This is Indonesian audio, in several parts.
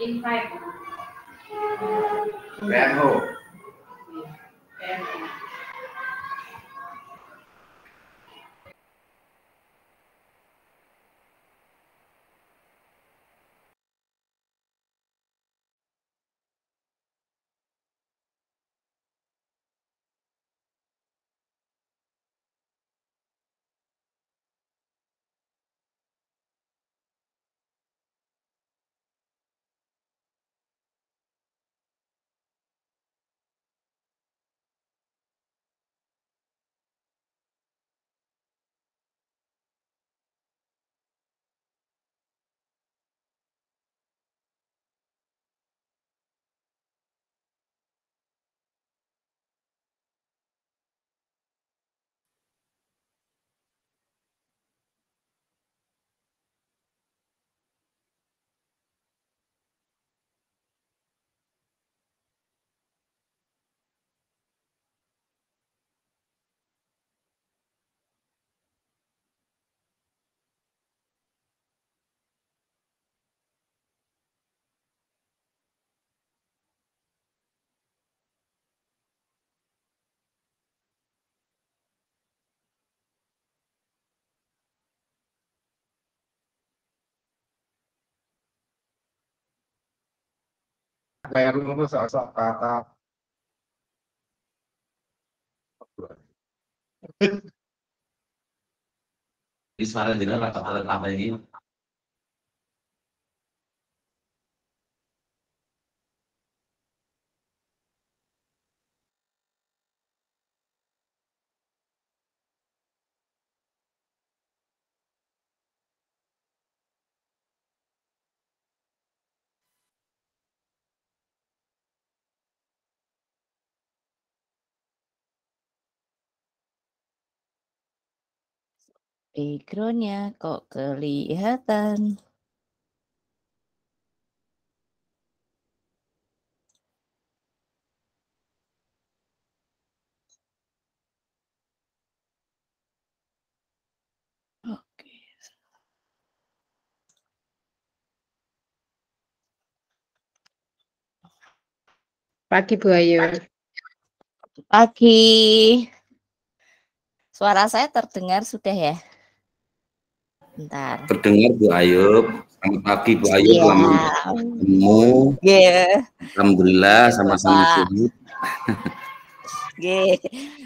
in five. Bamboo. Bamboo. layar lurus sok kata Ismail Jenner kata kata Lama ini Backgroundnya kok kelihatan. Pagi Bu Ayu. Pagi. Suara saya terdengar sudah ya? Bentar. Terdengar Bu Ayub. Selamat pagi Bu Ayub. Yeah. Iya. Lama ketemu. Yeah. Alhamdulillah iya, sama-sama sehat. Iya. Nggih.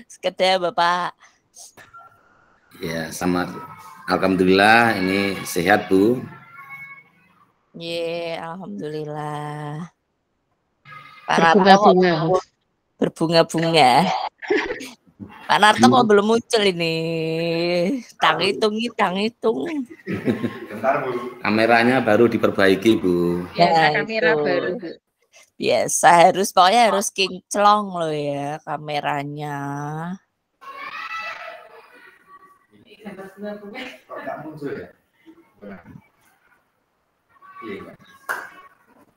Sekedar Bapak. Ya, sama Alhamdulillah ini sehat Bu. Ye, yeah, alhamdulillah. Para berbunga-bunga. Berbunga-bunga. Pak Narto iya. kok belum muncul ini? Tang hitung, tang hitung. Kameranya baru diperbaiki, Bu. Ya, iya, kamera itu. baru. Biasa harus pokoknya harus kinclong loh ya kameranya.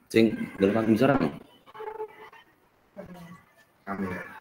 Cing, belum aku bicara Kamera.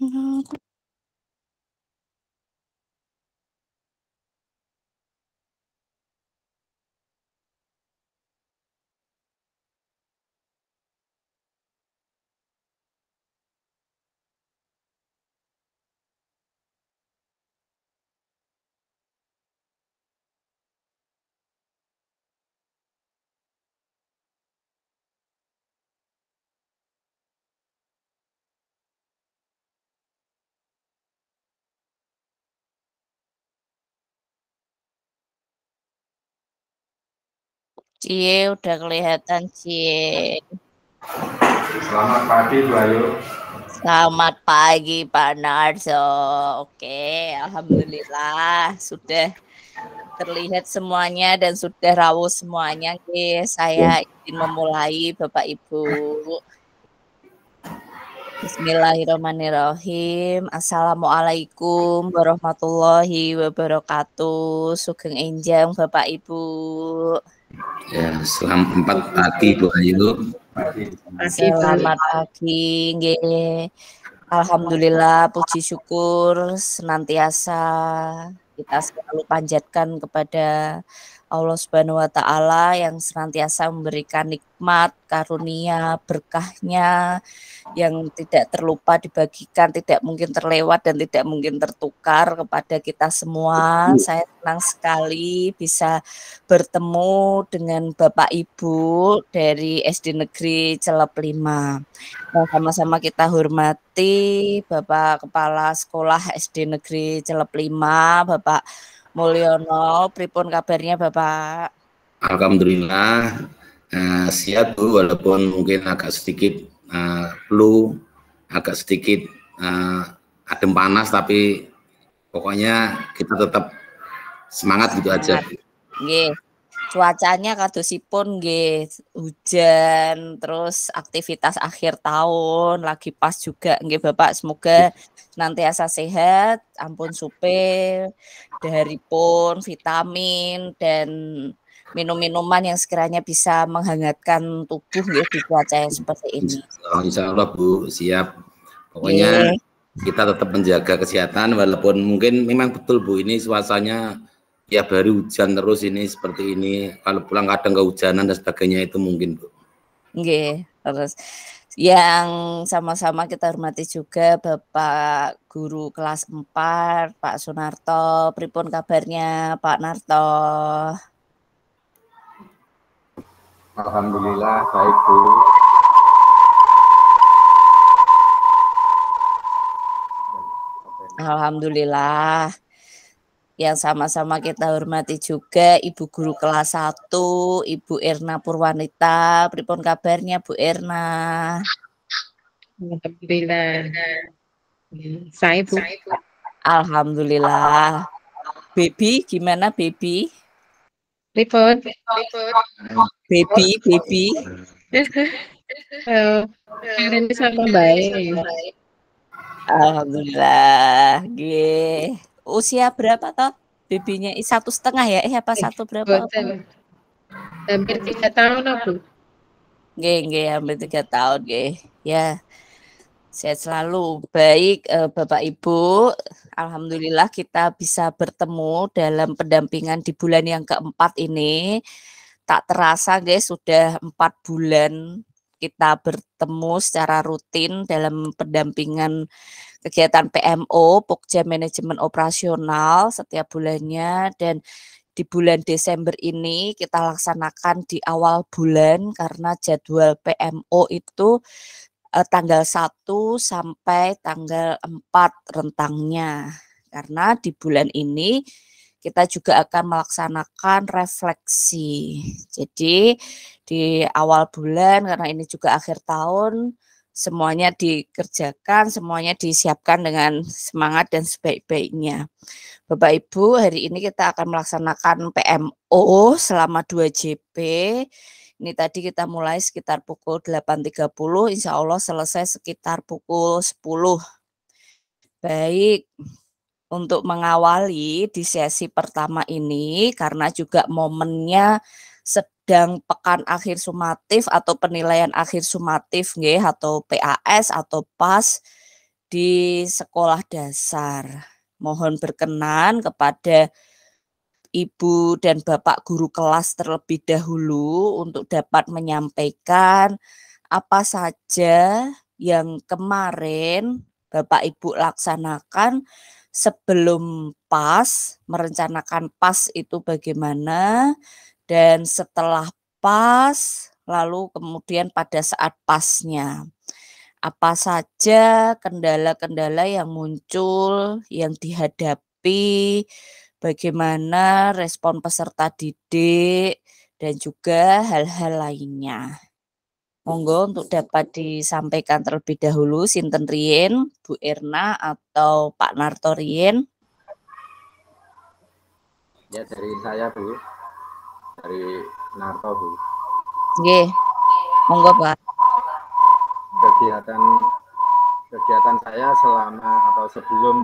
嗯。Cie udah kelihatan Cie. Selamat pagi Bu Ayu. Selamat pagi Pak Narso. Oke, alhamdulillah sudah terlihat semuanya dan sudah rawuh semuanya. Oke, saya ingin memulai Bapak Ibu. Bismillahirrahmanirrahim. Assalamualaikum warahmatullahi wabarakatuh. Sugeng enjang Bapak Ibu. Ya, selamat empat pagi Bu Ayu. Selamat pagi, G. Alhamdulillah, puji syukur senantiasa kita selalu panjatkan kepada Allah Subhanahu wa taala yang senantiasa memberikan nikmat, karunia, berkahnya yang tidak terlupa dibagikan, tidak mungkin terlewat dan tidak mungkin tertukar kepada kita semua. Saya senang sekali bisa bertemu dengan Bapak Ibu dari SD Negeri Celep Lima. Nah, sama-sama kita hormati Bapak Kepala Sekolah SD Negeri Celep Lima, Bapak Mulyono, pripun kabarnya Bapak? Alhamdulillah uh, eh, siap Bu walaupun mungkin agak sedikit uh, flu, agak sedikit uh, adem panas tapi pokoknya kita tetap semangat gitu aja. Nggih cuacanya kadosipun gitu hujan terus aktivitas akhir tahun lagi pas juga nggih Bapak semoga iya. nanti asa sehat ampun supir, dari pun vitamin dan minum-minuman yang sekiranya bisa menghangatkan tubuh nggih di cuaca yang seperti ini. Insya Allah Bu siap pokoknya yeah. kita tetap menjaga kesehatan walaupun mungkin memang betul Bu ini suasanya tiap hari hujan terus ini seperti ini kalau pulang kadang kehujanan dan sebagainya itu mungkin bu. Oke terus yang sama-sama kita hormati juga Bapak Guru kelas 4 Pak Sunarto, pripun kabarnya Pak Narto? Alhamdulillah baik Bu. Alhamdulillah yang sama-sama kita hormati juga Ibu Guru Kelas 1, Ibu Erna Purwanita. Pripun kabarnya Bu Erna? Alhamdulillah. Saya Bu. Alhamdulillah. Baby gimana baby? Pripun? Baby, baby. Eh, ini sama baik. Alhamdulillah. Gih usia berapa toh bibinya satu setengah ya eh apa eh, satu berapa hampir tiga tahun aku geng hampir tiga tahun, ge Ya, sehat selalu. Baik, eh, Bapak Ibu, Alhamdulillah kita bisa bertemu dalam pendampingan di bulan yang keempat ini. Tak terasa, guys, sudah empat bulan kita bertemu secara rutin dalam pendampingan kegiatan PMO, Pokja Manajemen Operasional setiap bulannya dan di bulan Desember ini kita laksanakan di awal bulan karena jadwal PMO itu eh, tanggal 1 sampai tanggal 4 rentangnya. Karena di bulan ini kita juga akan melaksanakan refleksi. Jadi di awal bulan karena ini juga akhir tahun semuanya dikerjakan, semuanya disiapkan dengan semangat dan sebaik-baiknya. Bapak Ibu, hari ini kita akan melaksanakan PMO selama 2 JP. Ini tadi kita mulai sekitar pukul 8.30, insya Allah selesai sekitar pukul 10. Baik, untuk mengawali di sesi pertama ini, karena juga momennya sedang pekan akhir sumatif atau penilaian akhir sumatif nggih atau PAS atau PAS di sekolah dasar. Mohon berkenan kepada Ibu dan Bapak guru kelas terlebih dahulu untuk dapat menyampaikan apa saja yang kemarin Bapak Ibu laksanakan sebelum PAS, merencanakan PAS itu bagaimana, dan setelah pas lalu kemudian pada saat pasnya apa saja kendala-kendala yang muncul yang dihadapi bagaimana respon peserta didik dan juga hal-hal lainnya monggo untuk dapat disampaikan terlebih dahulu Sinten Rien, Bu Erna atau Pak Narto Rien. Ya dari saya Bu dari Narto Bu. Nggih. Monggo Pak. Kegiatan kegiatan saya selama atau sebelum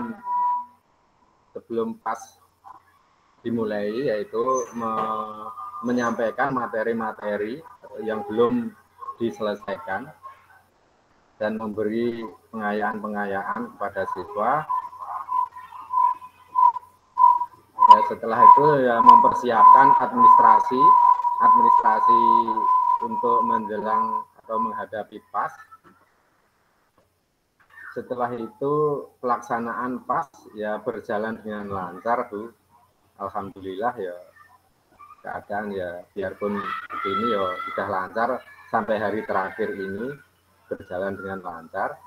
sebelum pas dimulai yaitu me, menyampaikan materi-materi yang belum diselesaikan dan memberi pengayaan-pengayaan kepada siswa ya setelah itu ya mempersiapkan administrasi administrasi untuk menjelang atau menghadapi PAS setelah itu pelaksanaan PAS ya berjalan dengan lancar Bu Alhamdulillah ya keadaan ya biarpun ini ya sudah lancar sampai hari terakhir ini berjalan dengan lancar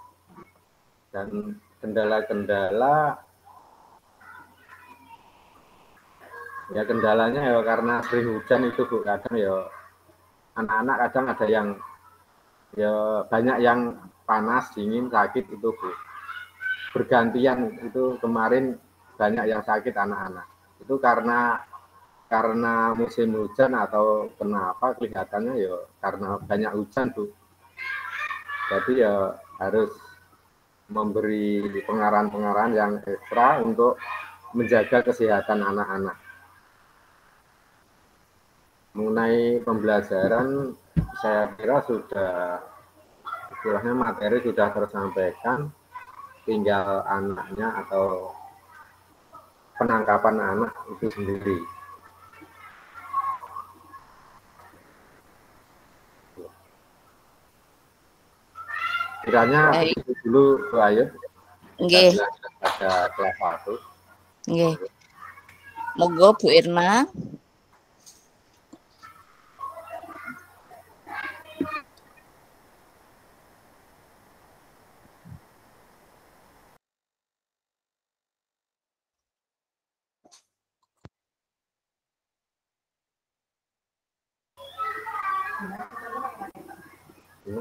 dan kendala-kendala ya kendalanya ya karena sering hujan itu bu kadang ya anak-anak kadang ada yang ya banyak yang panas dingin sakit itu bu bergantian itu kemarin banyak yang sakit anak-anak itu karena karena musim hujan atau kenapa kelihatannya ya karena banyak hujan bu jadi ya harus memberi pengarahan-pengarahan yang ekstra untuk menjaga kesehatan anak-anak mengenai pembelajaran saya kira sudah istilahnya materi sudah tersampaikan tinggal anaknya atau penangkapan anak itu sendiri kiranya dulu Bu Ayu kelas satu Nggih. Monggo Bu Irna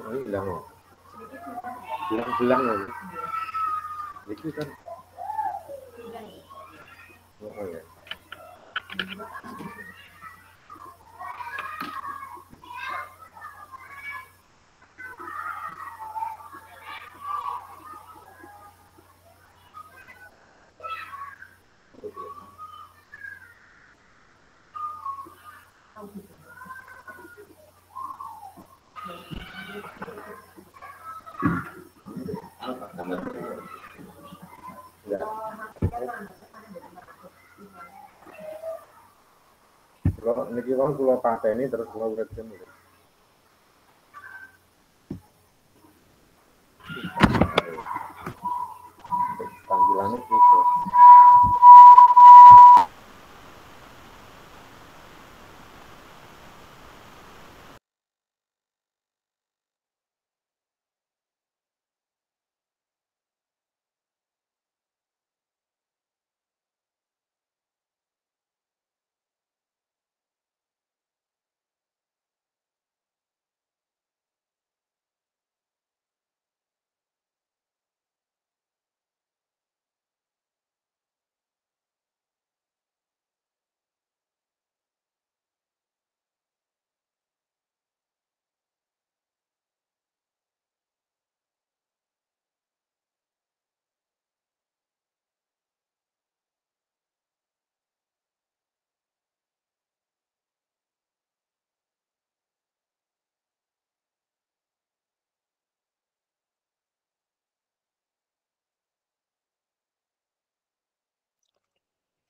hilang kok. Hilang-hilang lagi. Itu kan. Oh ya. kula kula pateni terus kula urip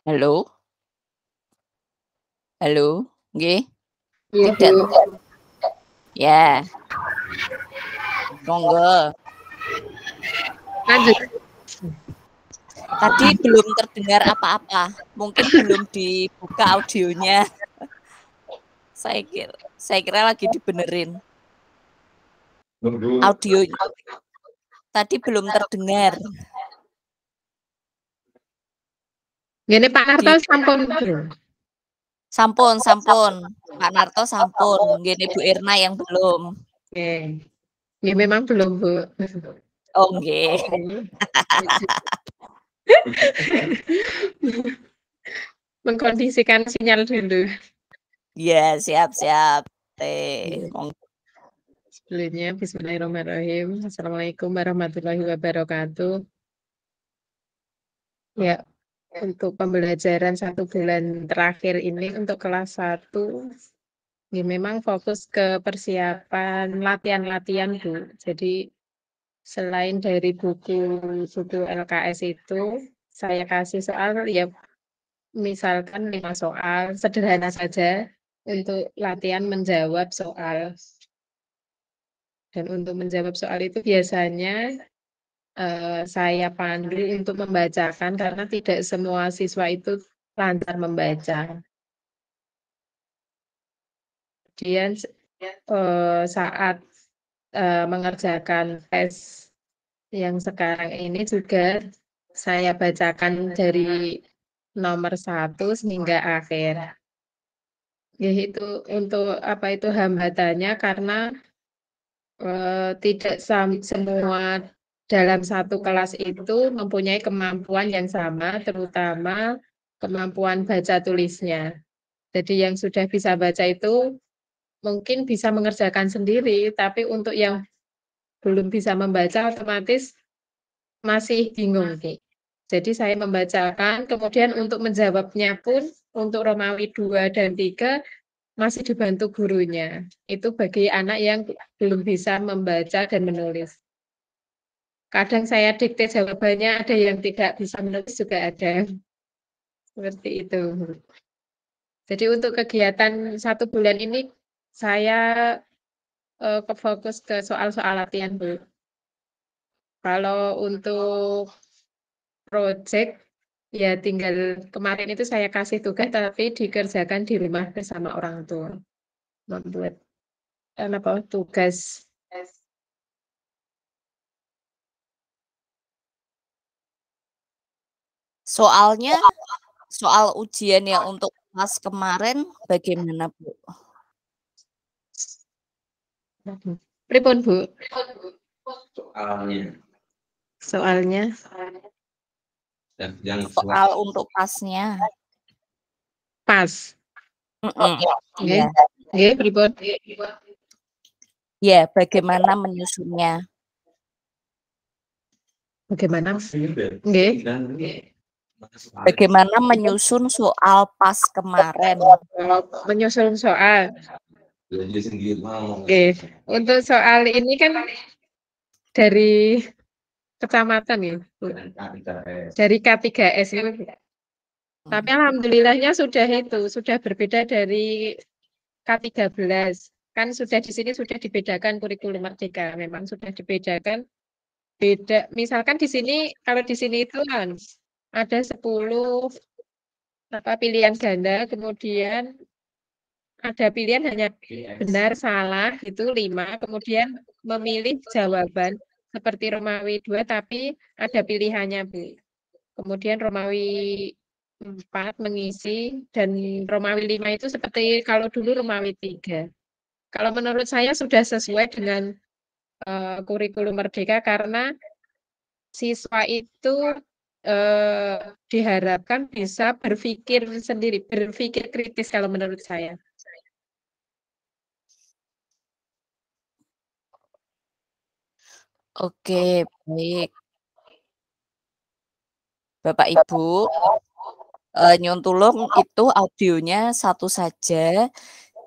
Halo? Halo? Iya, Nggih? Tidak. Ya. Monggo. Lanjut. Tadi belum terdengar apa-apa. Mungkin belum dibuka audionya. saya kira, saya kira lagi dibenerin. Audio tadi belum terdengar. Gini Pak Narto sampun. Oh, sampun, sampun. Pak Narto sampun. Gini Bu Irna yang belum. Oke. Ya memang belum Bu. Oh Mengkondisikan sinyal dulu. Ya, siap, siap. Eh, Sebelumnya, Bismillahirrahmanirrahim. Assalamualaikum warahmatullahi wabarakatuh. Ya, untuk pembelajaran satu bulan terakhir ini untuk kelas satu, ya memang fokus ke persiapan latihan-latihan Bu. Jadi selain dari buku buku LKS itu saya kasih soal ya misalkan lima soal sederhana saja untuk latihan menjawab soal. Dan untuk menjawab soal itu biasanya Eh, saya pandu untuk membacakan karena tidak semua siswa itu lancar membaca. Kemudian eh, saat, eh, mengerjakan tes yang sekarang ini juga saya bacakan dari nomor satu hingga akhir. Yaitu untuk apa itu hambatannya karena, tidak semua dalam satu kelas itu mempunyai kemampuan yang sama, terutama kemampuan baca tulisnya. Jadi yang sudah bisa baca itu mungkin bisa mengerjakan sendiri, tapi untuk yang belum bisa membaca otomatis masih bingung. Jadi saya membacakan, kemudian untuk menjawabnya pun untuk Romawi 2 dan 3 masih dibantu gurunya. Itu bagi anak yang belum bisa membaca dan menulis kadang saya dikte jawabannya ada yang tidak bisa menulis juga ada seperti itu jadi untuk kegiatan satu bulan ini saya uh, fokus ke soal-soal latihan bu kalau untuk project ya tinggal kemarin itu saya kasih tugas tapi dikerjakan di rumah bersama orang tua membuat apa tugas Soalnya oh, oh, oh. soal ujian yang untuk kelas kemarin bagaimana, Bu? Pripun, Bu? Soalnya. Soalnya. soal untuk pasnya. Pas. Oke. nggih iya. pripun? Ya, bagaimana menyusunnya? Bagaimana? Okay. Bagaimana menyusun soal pas kemarin? Menyusun soal. Oke, okay. untuk soal ini kan dari kecamatan ya, dari K3S ya? Tapi hmm. alhamdulillahnya sudah itu, sudah berbeda dari K13. Kan sudah di sini sudah dibedakan kurikulum merdeka, memang sudah dibedakan. Beda, misalkan di sini kalau di sini itu ada 10 apa pilihan ganda, kemudian ada pilihan hanya benar salah itu lima, kemudian memilih jawaban seperti Romawi 2 tapi ada pilihannya Bu. Kemudian Romawi 4 mengisi dan Romawi 5 itu seperti kalau dulu Romawi 3. Kalau menurut saya sudah sesuai dengan uh, kurikulum merdeka karena siswa itu eh, diharapkan bisa berpikir sendiri, berpikir kritis kalau menurut saya. Oke, baik. Bapak Ibu, eh, itu audionya satu saja.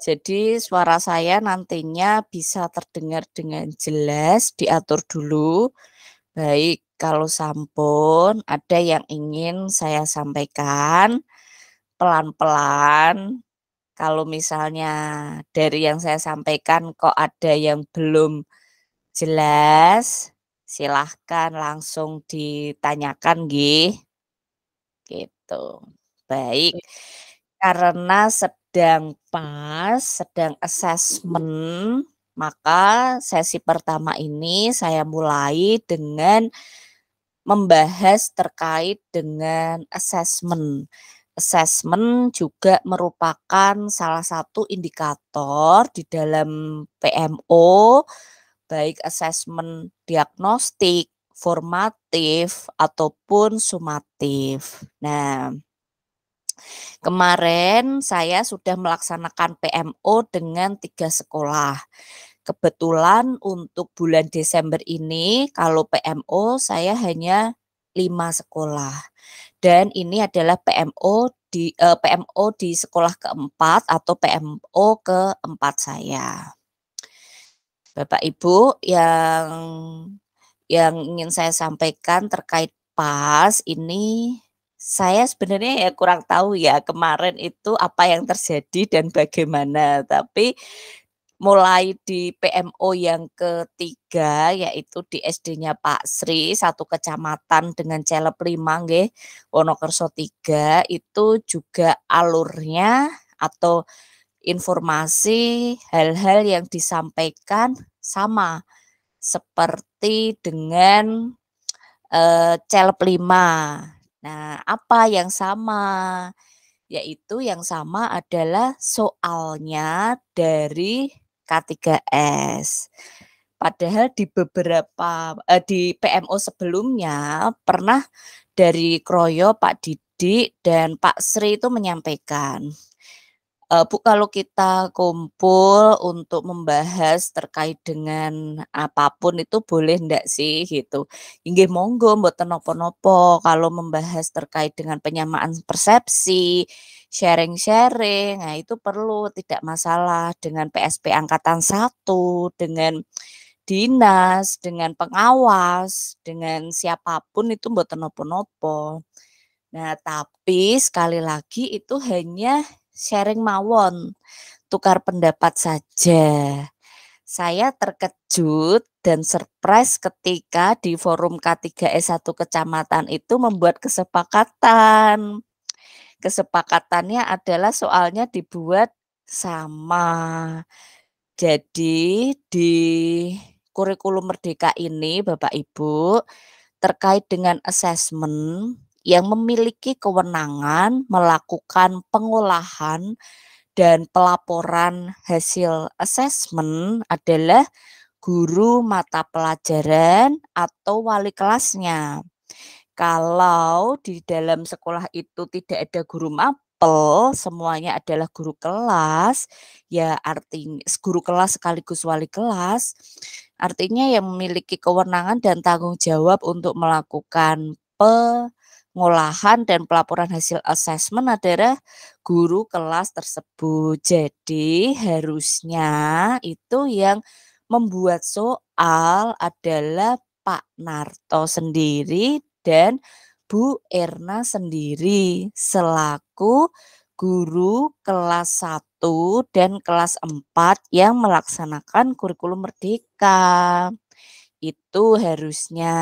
Jadi suara saya nantinya bisa terdengar dengan jelas, diatur dulu. Baik, kalau sampun ada yang ingin saya sampaikan pelan-pelan. Kalau misalnya dari yang saya sampaikan kok ada yang belum jelas, silahkan langsung ditanyakan gih. Gitu. Baik. Karena sedang pas, sedang assessment maka sesi pertama ini saya mulai dengan membahas terkait dengan assessment. Assessment juga merupakan salah satu indikator di dalam PMO, baik assessment diagnostik, formatif, ataupun sumatif. Nah, Kemarin saya sudah melaksanakan PMO dengan tiga sekolah. Kebetulan untuk bulan Desember ini kalau PMO saya hanya lima sekolah. Dan ini adalah PMO di eh, PMO di sekolah keempat atau PMO keempat saya. Bapak Ibu yang yang ingin saya sampaikan terkait PAS ini saya sebenarnya ya kurang tahu ya kemarin itu apa yang terjadi dan bagaimana. Tapi mulai di PMO yang ketiga yaitu di SD-nya Pak Sri satu kecamatan dengan Celep lima nggih Wonokerso 3 itu juga alurnya atau informasi hal-hal yang disampaikan sama seperti dengan eh, celeb 5 Nah, apa yang sama? Yaitu yang sama adalah soalnya dari K3S. Padahal di beberapa eh, di PMO sebelumnya pernah dari Kroyo Pak Didik dan Pak Sri itu menyampaikan uh, Bu kalau kita kumpul untuk membahas terkait dengan apapun itu boleh ndak sih gitu. Inggih monggo mboten nopo-nopo kalau membahas terkait dengan penyamaan persepsi, sharing-sharing, nah itu perlu tidak masalah dengan PSP angkatan satu dengan dinas, dengan pengawas, dengan siapapun itu mboten nopo-nopo. Nah, tapi sekali lagi itu hanya sharing mawon, tukar pendapat saja. Saya terkejut dan surprise ketika di forum K3S1 kecamatan itu membuat kesepakatan. Kesepakatannya adalah soalnya dibuat sama. Jadi di kurikulum merdeka ini Bapak Ibu terkait dengan asesmen yang memiliki kewenangan melakukan pengolahan dan pelaporan hasil asesmen adalah guru mata pelajaran atau wali kelasnya. Kalau di dalam sekolah itu tidak ada guru mapel, semuanya adalah guru kelas, ya artinya guru kelas sekaligus wali kelas, artinya yang memiliki kewenangan dan tanggung jawab untuk melakukan pe pengolahan dan pelaporan hasil asesmen adalah guru kelas tersebut. Jadi harusnya itu yang membuat soal adalah Pak Narto sendiri dan Bu Erna sendiri selaku guru kelas 1 dan kelas 4 yang melaksanakan kurikulum merdeka. Itu harusnya.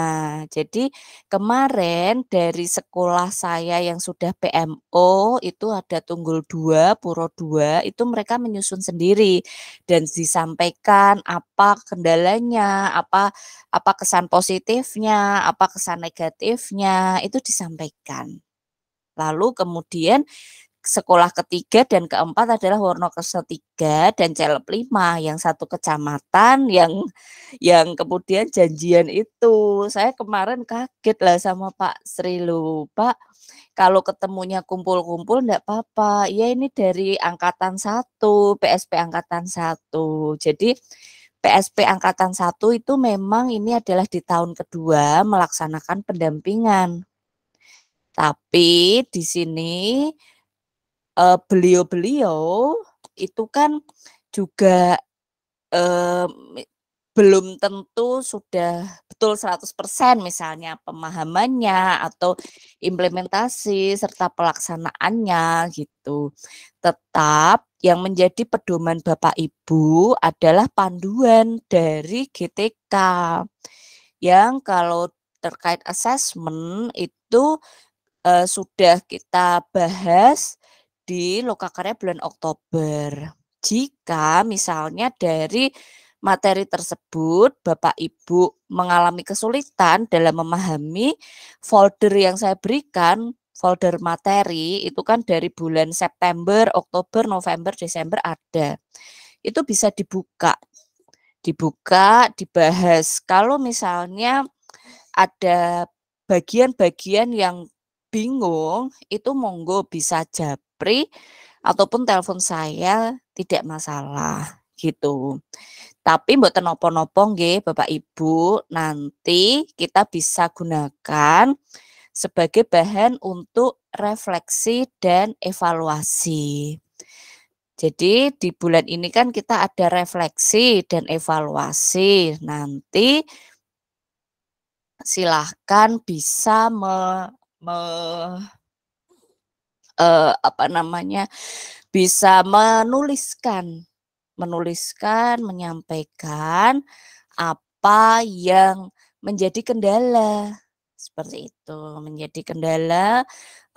Jadi kemarin dari sekolah saya yang sudah PMO itu ada Tunggul 2, Puro 2, itu mereka menyusun sendiri dan disampaikan apa kendalanya, apa apa kesan positifnya, apa kesan negatifnya, itu disampaikan. Lalu kemudian sekolah ketiga dan keempat adalah Wonokerso tiga dan Celep lima yang satu kecamatan yang yang kemudian janjian itu saya kemarin kaget lah sama Pak Sri lu Pak kalau ketemunya kumpul-kumpul enggak apa-apa ya ini dari angkatan satu PSP angkatan satu jadi PSP angkatan satu itu memang ini adalah di tahun kedua melaksanakan pendampingan tapi di sini Eh, beliau-beliau itu kan juga uh, belum tentu sudah betul 100% misalnya pemahamannya atau implementasi serta pelaksanaannya gitu. Tetap yang menjadi pedoman Bapak Ibu adalah panduan dari GTK yang kalau terkait asesmen itu eh, sudah kita bahas di lokakarya bulan Oktober. Jika misalnya dari materi tersebut Bapak Ibu mengalami kesulitan dalam memahami folder yang saya berikan, folder materi itu kan dari bulan September, Oktober, November, Desember ada. Itu bisa dibuka. Dibuka, dibahas. Kalau misalnya ada bagian-bagian yang bingung itu monggo bisa japri ataupun telepon saya tidak masalah gitu. Tapi buat nopo-nopo nggih Bapak Ibu, nanti kita bisa gunakan sebagai bahan untuk refleksi dan evaluasi. Jadi di bulan ini kan kita ada refleksi dan evaluasi. Nanti silahkan bisa me, me, uh, apa namanya bisa menuliskan menuliskan menyampaikan apa yang menjadi kendala seperti itu menjadi kendala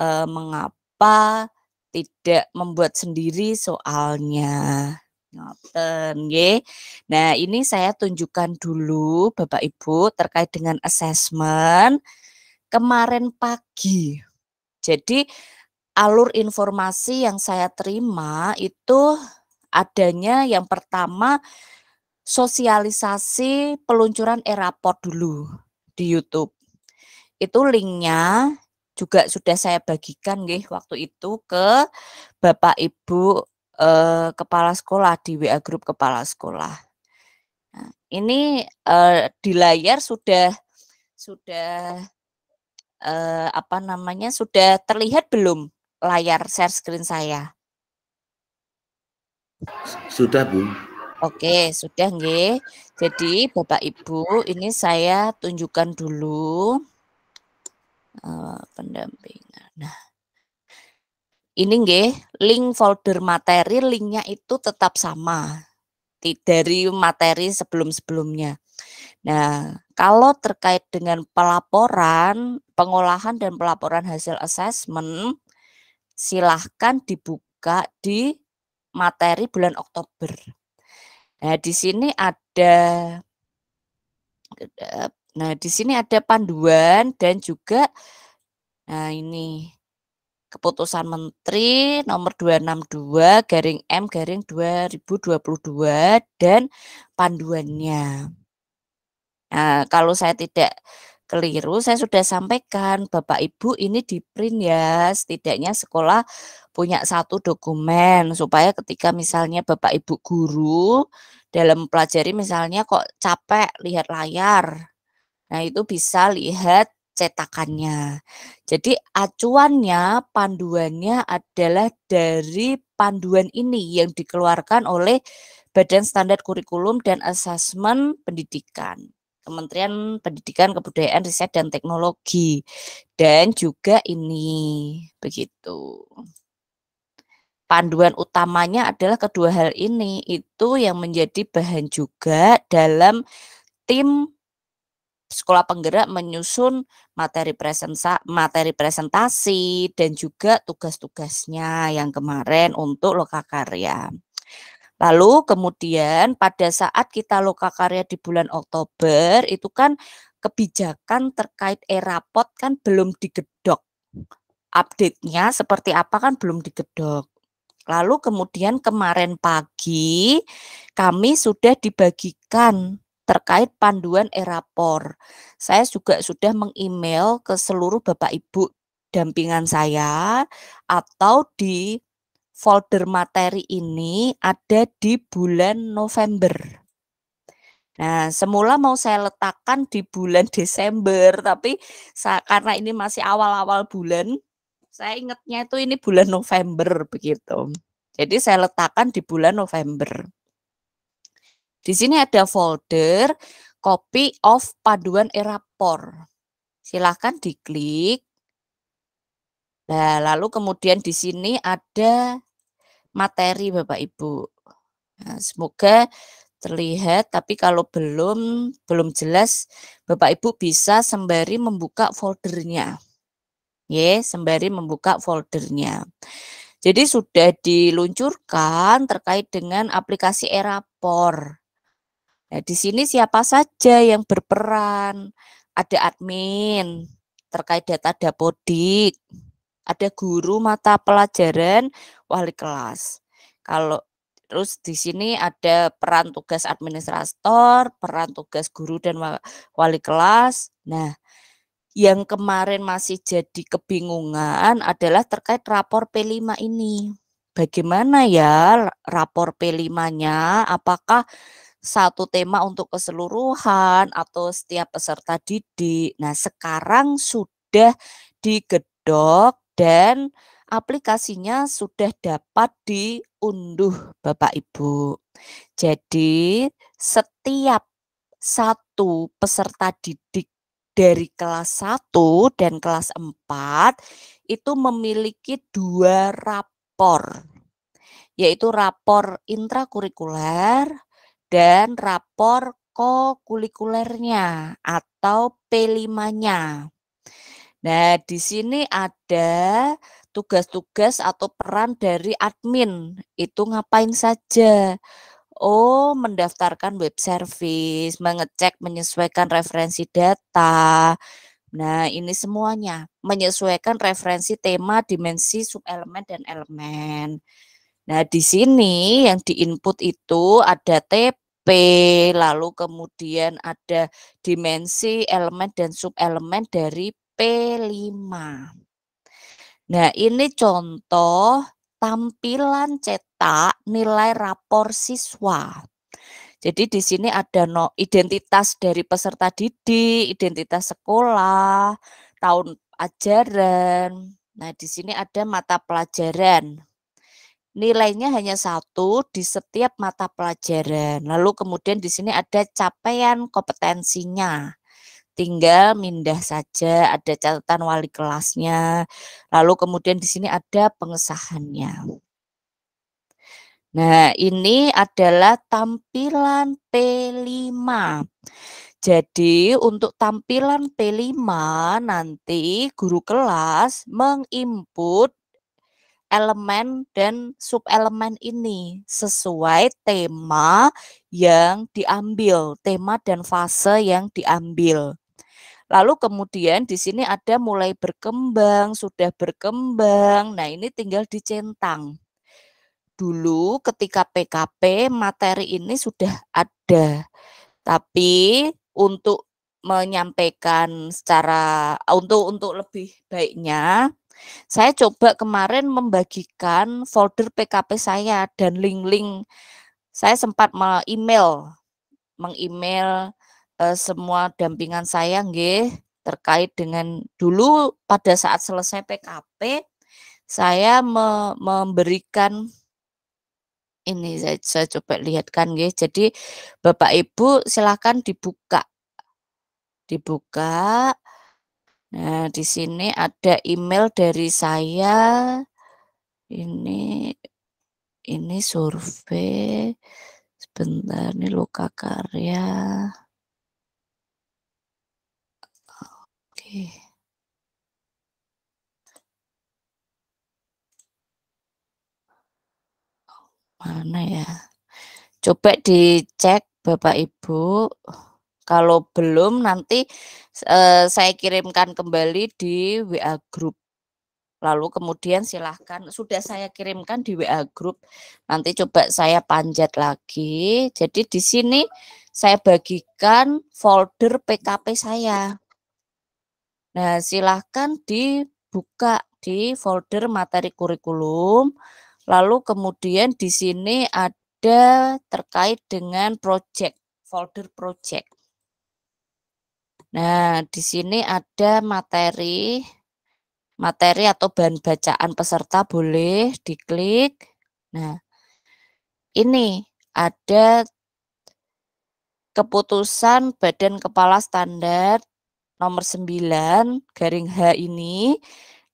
uh, mengapa tidak membuat sendiri soalnya Ngoten, nggih. Nah, ini saya tunjukkan dulu Bapak Ibu terkait dengan assessment kemarin pagi. Jadi alur informasi yang saya terima itu adanya yang pertama sosialisasi peluncuran eraport dulu di YouTube. Itu linknya juga sudah saya bagikan nih waktu itu ke Bapak Ibu eh, kepala sekolah di WA grup kepala sekolah. Nah, ini eh, di layar sudah sudah eh, apa namanya sudah terlihat belum layar share screen saya? Sudah, Bu. Oke, sudah nggih. Jadi Bapak Ibu, ini saya tunjukkan dulu eh, pendampingan. Nah, ini nggih, link folder materi, linknya itu tetap sama dari materi sebelum-sebelumnya. Nah, kalau terkait dengan pelaporan, pengolahan dan pelaporan hasil asesmen, silahkan dibuka di materi bulan Oktober. Nah, di sini ada eh, nah di sini ada panduan dan juga nah ini keputusan menteri nomor 262 garing M garing 2022 dan panduannya. Nah, kalau saya tidak keliru, saya sudah sampaikan Bapak Ibu ini di print ya, setidaknya sekolah punya satu dokumen supaya ketika misalnya Bapak Ibu guru dalam pelajari misalnya kok capek lihat layar. Nah, itu bisa lihat cetakannya. Jadi acuannya, panduannya adalah dari panduan ini yang dikeluarkan oleh Badan Standar Kurikulum dan Asesmen Pendidikan. Kementerian Pendidikan, Kebudayaan, Riset dan Teknologi dan juga ini begitu. Panduan utamanya adalah kedua hal ini itu yang menjadi bahan juga dalam tim sekolah penggerak menyusun materi presentasi, materi presentasi dan juga tugas-tugasnya yang kemarin untuk lokakarya. Lalu kemudian pada saat kita loka karya di bulan Oktober itu kan kebijakan terkait erapot kan belum digedok. Update-nya seperti apa kan belum digedok. Lalu kemudian kemarin pagi kami sudah dibagikan terkait panduan e Saya juga sudah meng-email ke seluruh Bapak Ibu dampingan saya atau di folder materi ini ada di bulan November. Nah, semula mau saya letakkan di bulan Desember, tapi saya, karena ini masih awal-awal bulan, saya ingatnya itu ini bulan November begitu. Jadi saya letakkan di bulan November. Di sini ada folder copy of paduan erapor. Silahkan diklik. Nah, lalu kemudian di sini ada materi Bapak Ibu. Nah, semoga terlihat, tapi kalau belum belum jelas, Bapak Ibu bisa sembari membuka foldernya. Ya, sembari membuka foldernya. Jadi sudah diluncurkan terkait dengan aplikasi Erapor. Nah, di sini siapa saja yang berperan? Ada admin terkait data dapodik, ada guru mata pelajaran wali kelas. Kalau terus di sini ada peran tugas administrator, peran tugas guru dan wali kelas. Nah, yang kemarin masih jadi kebingungan adalah terkait rapor P5 ini. Bagaimana ya rapor P5-nya? Apakah satu tema untuk keseluruhan atau setiap peserta didik. Nah, sekarang sudah digedok dan aplikasinya sudah dapat diunduh Bapak Ibu. Jadi setiap satu peserta didik dari kelas 1 dan kelas 4 itu memiliki dua rapor, yaitu rapor intrakurikuler dan rapor kokulikulernya atau P5-nya. Nah, di sini ada tugas-tugas atau peran dari admin itu ngapain saja. Oh, mendaftarkan web service, mengecek, menyesuaikan referensi data. Nah, ini semuanya menyesuaikan referensi tema, dimensi, subelemen dan elemen. Nah, di sini yang di input itu ada TP, lalu kemudian ada dimensi, elemen dan subelemen dari P5. Nah, ini contoh tampilan cetak nilai rapor siswa. Jadi di sini ada no, identitas dari peserta didik, identitas sekolah, tahun ajaran. Nah, di sini ada mata pelajaran. Nilainya hanya satu di setiap mata pelajaran. Lalu kemudian di sini ada capaian kompetensinya tinggal mindah saja ada catatan wali kelasnya lalu kemudian di sini ada pengesahannya Nah, ini adalah tampilan P5. Jadi, untuk tampilan P5 nanti guru kelas menginput elemen dan subelemen ini sesuai tema yang diambil, tema dan fase yang diambil. Lalu kemudian di sini ada mulai berkembang, sudah berkembang. Nah, ini tinggal dicentang. Dulu ketika PKP materi ini sudah ada. Tapi untuk menyampaikan secara untuk untuk lebih baiknya saya coba kemarin membagikan folder PKP saya dan link-link saya sempat me-email meng-email eh, semua dampingan saya nggih terkait dengan dulu pada saat selesai PKP saya me memberikan ini saya, saya coba lihatkan nggih. Jadi Bapak Ibu silahkan dibuka. Dibuka. Nah, di sini ada email dari saya. Ini ini survei sebentar ini luka karya. Mana ya? Coba dicek Bapak Ibu. Kalau belum nanti eh, saya kirimkan kembali di WA grup. Lalu kemudian silahkan, sudah saya kirimkan di WA grup. Nanti coba saya panjat lagi. Jadi di sini saya bagikan folder PKP saya. Nah, silahkan dibuka di folder materi kurikulum. Lalu kemudian di sini ada terkait dengan project, folder project. Nah, di sini ada materi materi atau bahan bacaan peserta boleh diklik. Nah, ini ada keputusan Badan Kepala Standar nomor 9 garing H ini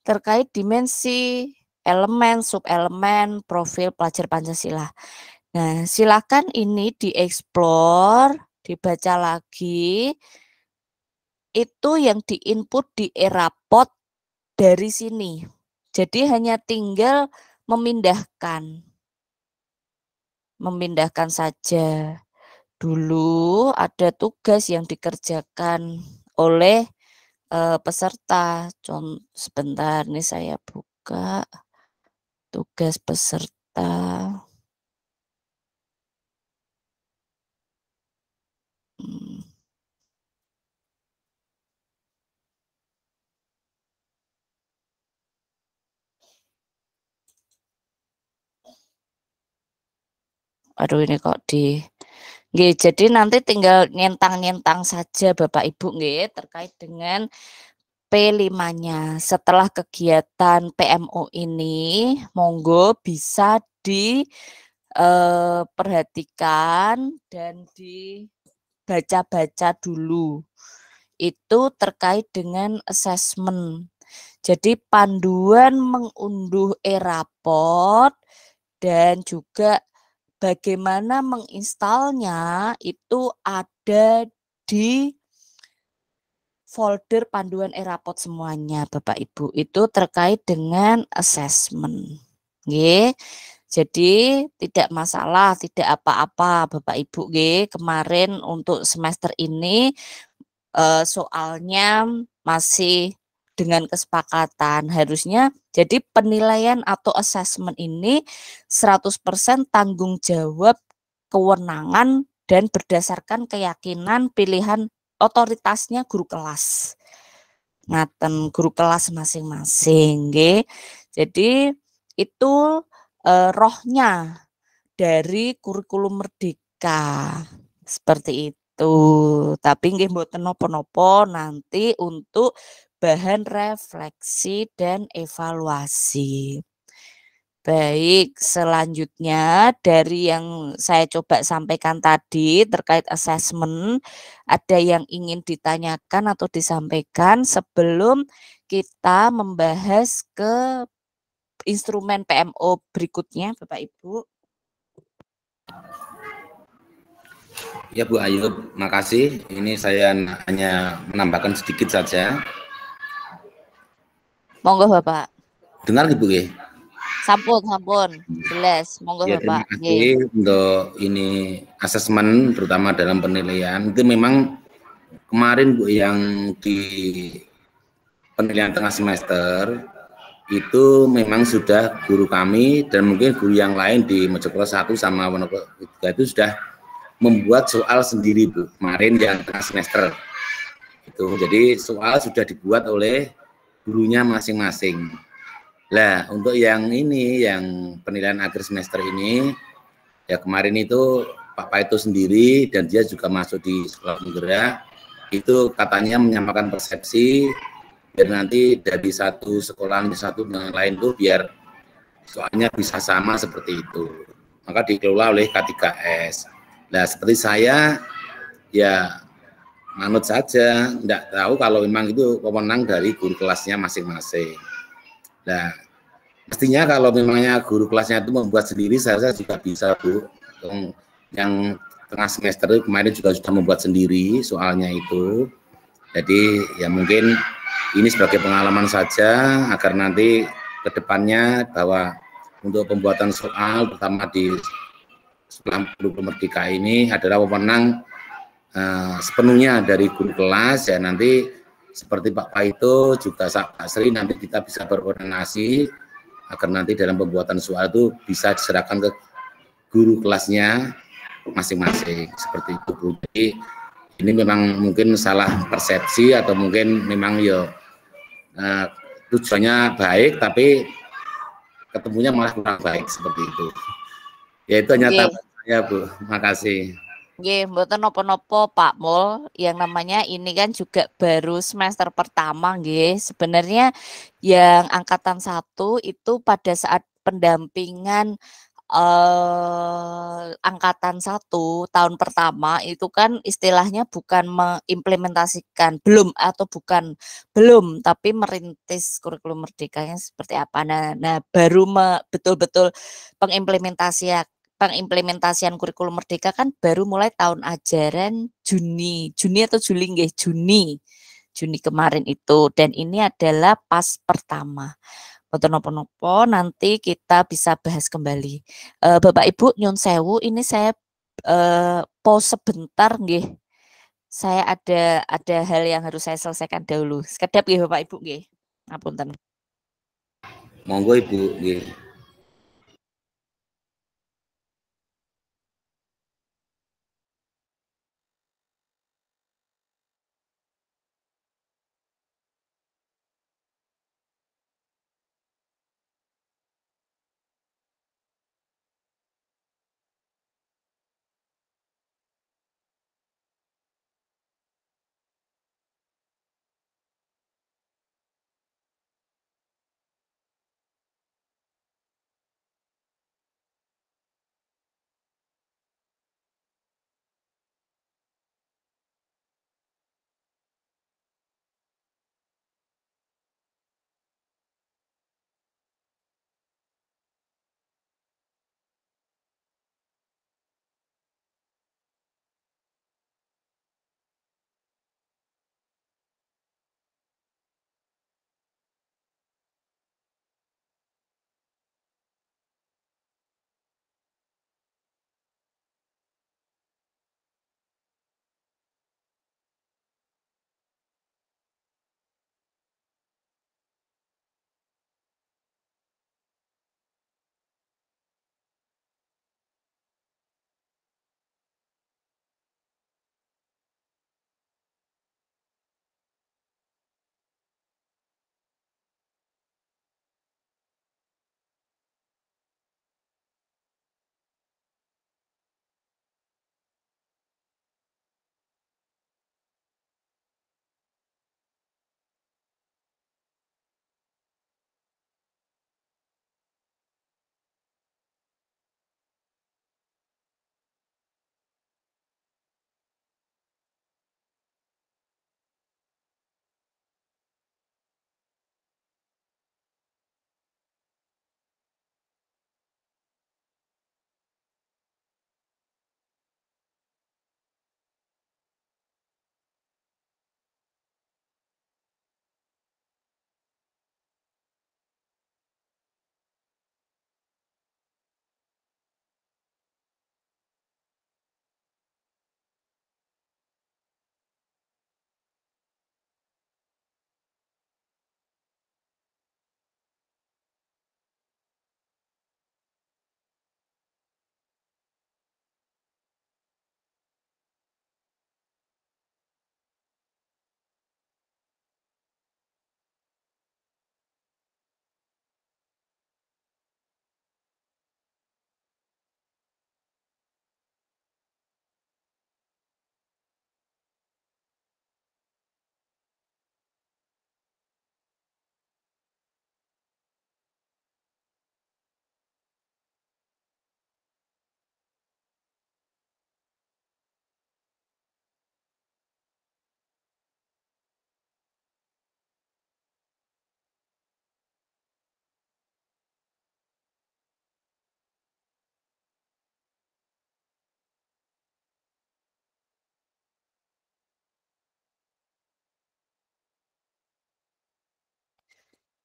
terkait dimensi elemen, subelemen, profil pelajar Pancasila. Nah, silakan ini dieksplor, dibaca lagi. Itu yang diinput di erapot dari sini. Jadi hanya tinggal memindahkan. Memindahkan saja. Dulu ada tugas yang dikerjakan oleh uh, peserta. Contoh sebentar nih saya buka tugas peserta. Hmm. Aduh ini kok di Nggih, jadi nanti tinggal nyentang-nyentang saja Bapak Ibu nggih terkait dengan P5-nya. Setelah kegiatan PMO ini, monggo bisa diperhatikan eh, dan dibaca-baca dulu. Itu terkait dengan asesmen. Jadi panduan mengunduh e-raport dan juga bagaimana menginstalnya itu ada di folder panduan erapot semuanya Bapak Ibu itu terkait dengan assessment. Oke. Jadi tidak masalah, tidak apa-apa Bapak Ibu Oke. Kemarin untuk semester ini eh, soalnya masih dengan kesepakatan harusnya jadi penilaian atau assessment ini 100% tanggung jawab kewenangan dan berdasarkan keyakinan pilihan otoritasnya guru kelas. Ngaten guru kelas masing-masing nggih. Jadi itu e, rohnya dari kurikulum merdeka. Seperti itu. Tapi nggih mboten napa-napa nanti untuk bahan refleksi dan evaluasi. Baik, selanjutnya dari yang saya coba sampaikan tadi terkait assessment, ada yang ingin ditanyakan atau disampaikan sebelum kita membahas ke instrumen PMO berikutnya, Bapak Ibu. Ya Bu Ayub, makasih. Ini saya hanya menambahkan sedikit saja Monggo Bapak. Dengar Ibu nggih. Sampun, sampun. Jelas. Monggo ya, Bapak. Terima kasih untuk ini asesmen terutama dalam penilaian itu memang kemarin Bu yang di penilaian tengah semester itu memang sudah guru kami dan mungkin guru yang lain di Mojokerto 1 sama Wonokerto 3 itu sudah membuat soal sendiri Bu kemarin yang tengah semester itu jadi soal sudah dibuat oleh gurunya masing-masing. Lah, untuk yang ini, yang penilaian akhir semester ini, ya kemarin itu Pak itu sendiri dan dia juga masuk di sekolah negara, itu katanya menyamakan persepsi, biar nanti dari satu sekolah ke satu dengan lain tuh biar soalnya bisa sama seperti itu. Maka dikelola oleh K3S. Nah, seperti saya, ya manut saja, tidak tahu kalau memang itu pemenang dari guru kelasnya masing-masing. Nah, mestinya kalau memangnya guru kelasnya itu membuat sendiri, saya juga bisa bu. Yang, tengah semester itu kemarin juga sudah membuat sendiri soalnya itu. Jadi ya mungkin ini sebagai pengalaman saja agar nanti kedepannya bahwa untuk pembuatan soal pertama di sekolah guru merdeka ini adalah pemenang uh, sepenuhnya dari guru kelas ya nanti seperti Pak Paito juga Pak Sri nanti kita bisa berkoordinasi agar nanti dalam pembuatan soal itu bisa diserahkan ke guru kelasnya masing-masing seperti itu Bu. Jadi ini memang mungkin salah persepsi atau mungkin memang ya uh, tujuannya baik tapi ketemunya malah kurang baik seperti itu. Ya itu nyata okay. ya Bu. Makasih. Nggih, mboten napa-napa Pak Mol, Yang namanya ini kan juga baru semester pertama nggih. Sebenarnya yang angkatan satu itu pada saat pendampingan eh, angkatan satu tahun pertama itu kan istilahnya bukan mengimplementasikan belum atau bukan belum tapi merintis kurikulum merdekanya seperti apa nah, nah baru betul-betul pengimplementasian pengimplementasian kurikulum merdeka kan baru mulai tahun ajaran Juni, Juni atau Juli nggih, Juni. Juni kemarin itu dan ini adalah pas pertama. nopo-nopo nanti kita bisa bahas kembali. E, Bapak Ibu nyun sewu ini saya pos e, pause sebentar nggih. Saya ada ada hal yang harus saya selesaikan dahulu. Sekedap nggih Bapak Ibu nggih. Ngapunten. Monggo Ibu nggih.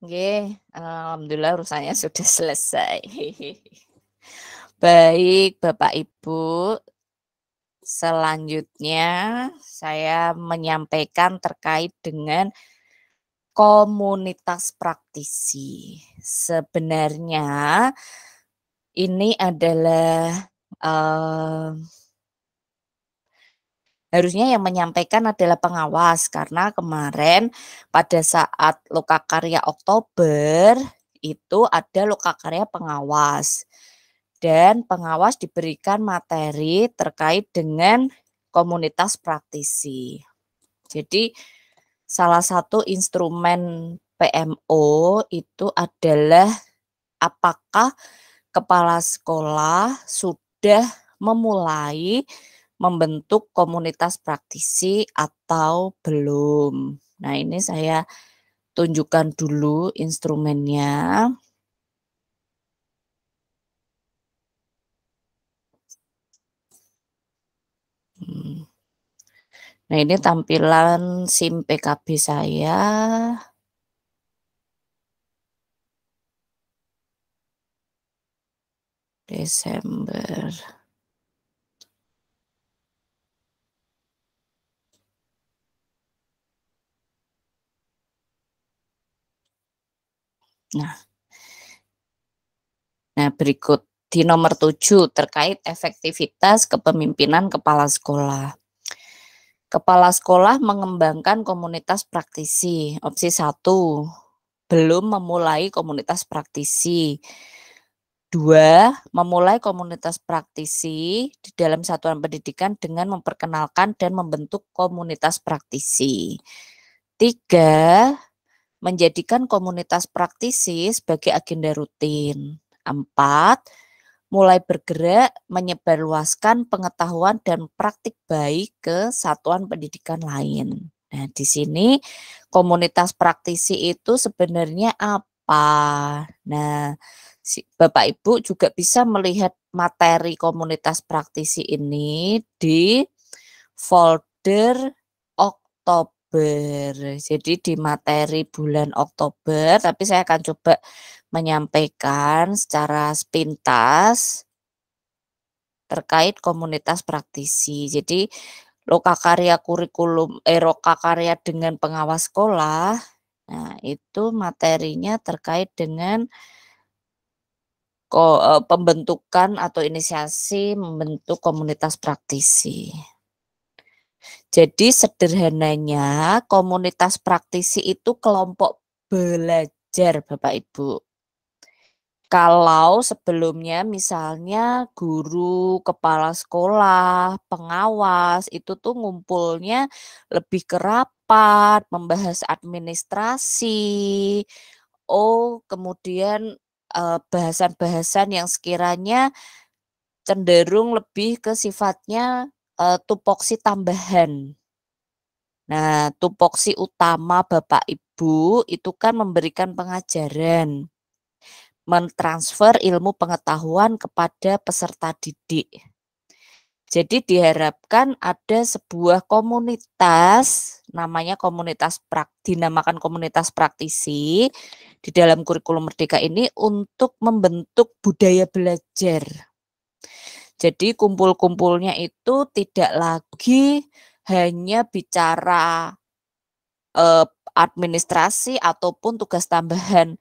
Oke, alhamdulillah urusannya sudah selesai. Baik, Bapak Ibu, selanjutnya saya menyampaikan terkait dengan komunitas praktisi. Sebenarnya ini adalah uh, Harusnya yang menyampaikan adalah pengawas karena kemarin pada saat luka karya Oktober itu ada luka karya pengawas. Dan pengawas diberikan materi terkait dengan komunitas praktisi. Jadi salah satu instrumen PMO itu adalah apakah kepala sekolah sudah memulai membentuk komunitas praktisi atau belum. Nah, ini saya tunjukkan dulu instrumennya. Hmm. Nah, ini tampilan SIM PKB saya. Desember Nah, nah berikut di nomor 7 terkait efektivitas kepemimpinan kepala sekolah. Kepala sekolah mengembangkan komunitas praktisi. Opsi 1, belum memulai komunitas praktisi. 2. Memulai komunitas praktisi di dalam satuan pendidikan dengan memperkenalkan dan membentuk komunitas praktisi. 3 menjadikan komunitas praktisi sebagai agenda rutin. Empat, mulai bergerak menyebarluaskan pengetahuan dan praktik baik ke satuan pendidikan lain. Nah, di sini komunitas praktisi itu sebenarnya apa? Nah, Bapak Ibu juga bisa melihat materi komunitas praktisi ini di folder Oktober Oktober. Jadi di materi bulan Oktober, tapi saya akan coba menyampaikan secara sepintas terkait komunitas praktisi. Jadi loka karya kurikulum eh karya dengan pengawas sekolah. Nah, itu materinya terkait dengan eh, pembentukan atau inisiasi membentuk komunitas praktisi. Jadi sederhananya komunitas praktisi itu kelompok belajar Bapak Ibu. Kalau sebelumnya misalnya guru, kepala sekolah, pengawas itu tuh ngumpulnya lebih kerapat, membahas administrasi. Oh, kemudian eh, bahasan-bahasan yang sekiranya cenderung lebih ke sifatnya uh, tupoksi tambahan. Nah, tupoksi utama Bapak Ibu itu kan memberikan pengajaran, mentransfer ilmu pengetahuan kepada peserta didik. Jadi diharapkan ada sebuah komunitas, namanya komunitas prak, dinamakan komunitas praktisi di dalam kurikulum merdeka ini untuk membentuk budaya belajar jadi kumpul-kumpulnya itu tidak lagi hanya bicara eh, administrasi ataupun tugas tambahan,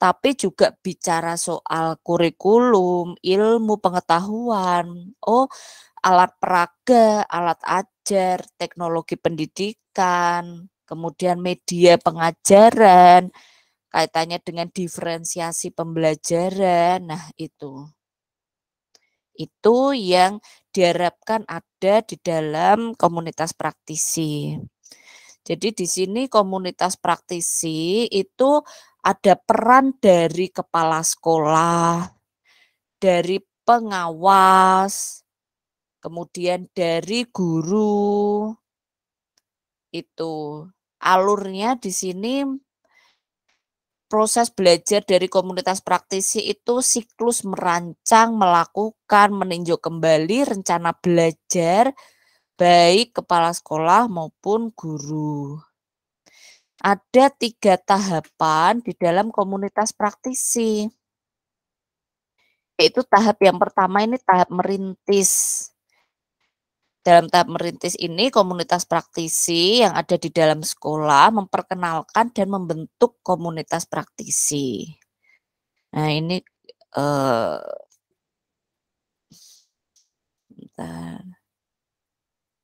tapi juga bicara soal kurikulum, ilmu pengetahuan, oh alat peraga, alat ajar, teknologi pendidikan, kemudian media pengajaran, kaitannya dengan diferensiasi pembelajaran. Nah, itu itu yang diharapkan ada di dalam komunitas praktisi. Jadi di sini komunitas praktisi itu ada peran dari kepala sekolah, dari pengawas, kemudian dari guru. Itu alurnya di sini proses belajar dari komunitas praktisi itu siklus merancang, melakukan, meninjau kembali rencana belajar baik kepala sekolah maupun guru. Ada tiga tahapan di dalam komunitas praktisi. Yaitu tahap yang pertama ini tahap merintis. Dalam tahap merintis ini, komunitas praktisi yang ada di dalam sekolah memperkenalkan dan membentuk komunitas praktisi. Nah, ini eh,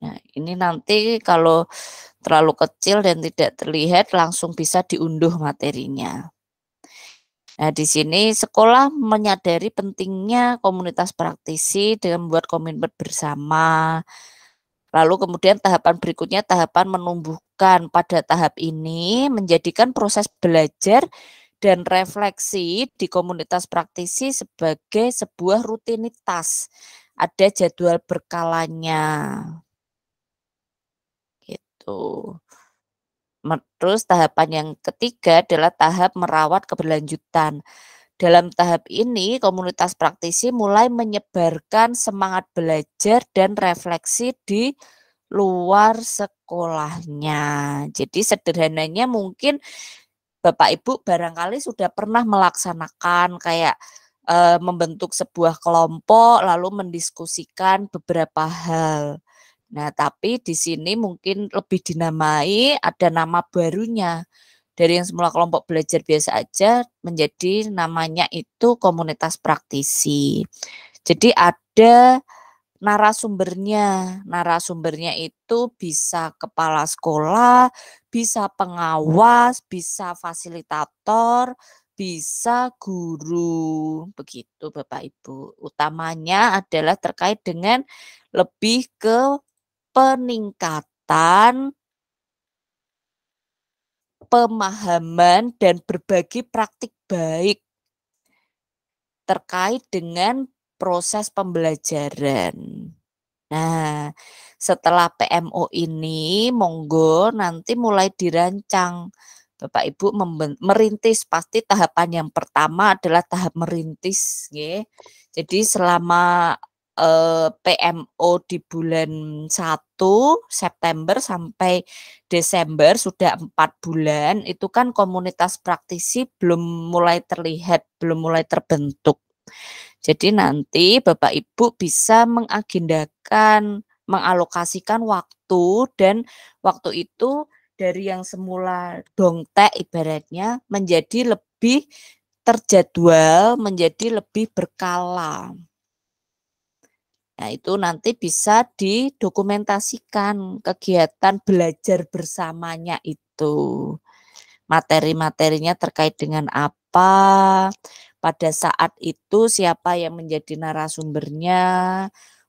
Nah, ini nanti kalau terlalu kecil dan tidak terlihat langsung bisa diunduh materinya. Nah, di sini sekolah menyadari pentingnya komunitas praktisi dengan membuat komitmen bersama. Lalu kemudian tahapan berikutnya tahapan menumbuhkan pada tahap ini menjadikan proses belajar dan refleksi di komunitas praktisi sebagai sebuah rutinitas. Ada jadwal berkalanya. Gitu. Terus tahapan yang ketiga adalah tahap merawat keberlanjutan. Dalam tahap ini, komunitas praktisi mulai menyebarkan semangat belajar dan refleksi di luar sekolahnya. Jadi sederhananya mungkin Bapak Ibu barangkali sudah pernah melaksanakan kayak eh, membentuk sebuah kelompok lalu mendiskusikan beberapa hal. Nah, tapi di sini mungkin lebih dinamai ada nama barunya. Dari yang semula kelompok belajar biasa aja menjadi namanya itu komunitas praktisi. Jadi ada narasumbernya. Narasumbernya itu bisa kepala sekolah, bisa pengawas, bisa fasilitator, bisa guru. Begitu Bapak Ibu. Utamanya adalah terkait dengan lebih ke peningkatan pemahaman dan berbagi praktik baik terkait dengan proses pembelajaran. Nah, setelah PMO ini, monggo nanti mulai dirancang. Bapak Ibu merintis pasti tahapan yang pertama adalah tahap merintis, ya. Jadi selama Eh, PMO di bulan 1 September sampai Desember sudah empat bulan itu kan komunitas praktisi belum mulai terlihat, belum mulai terbentuk. Jadi nanti Bapak Ibu bisa mengagendakan, mengalokasikan waktu dan waktu itu dari yang semula dongtek ibaratnya menjadi lebih terjadwal, menjadi lebih berkala. Nah, itu nanti bisa didokumentasikan kegiatan belajar bersamanya itu. Materi-materinya terkait dengan apa, pada saat itu siapa yang menjadi narasumbernya.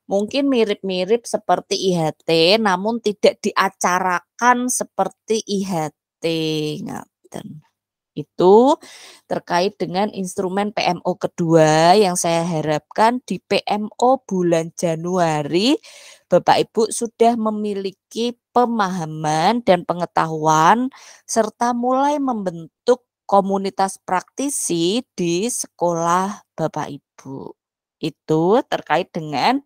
Mungkin mirip-mirip seperti IHT, namun tidak diacarakan seperti IHT. Ngaten itu terkait dengan instrumen PMO kedua yang saya harapkan di PMO bulan Januari Bapak Ibu sudah memiliki pemahaman dan pengetahuan serta mulai membentuk komunitas praktisi di sekolah Bapak Ibu. Itu terkait dengan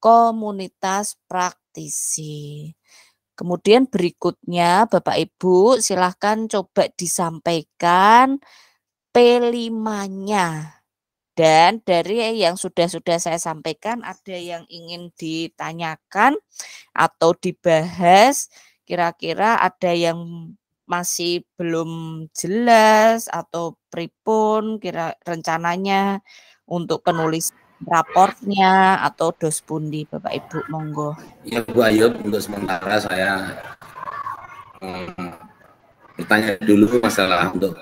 komunitas praktisi. Kemudian berikutnya Bapak Ibu silahkan coba disampaikan P5-nya. Dan dari yang sudah-sudah saya sampaikan ada yang ingin ditanyakan atau dibahas. Kira-kira ada yang masih belum jelas atau pripun kira rencananya untuk penulisan raportnya atau dos pundi Bapak Ibu monggo. Ya Bu Ayub untuk sementara saya hmm, bertanya dulu masalah untuk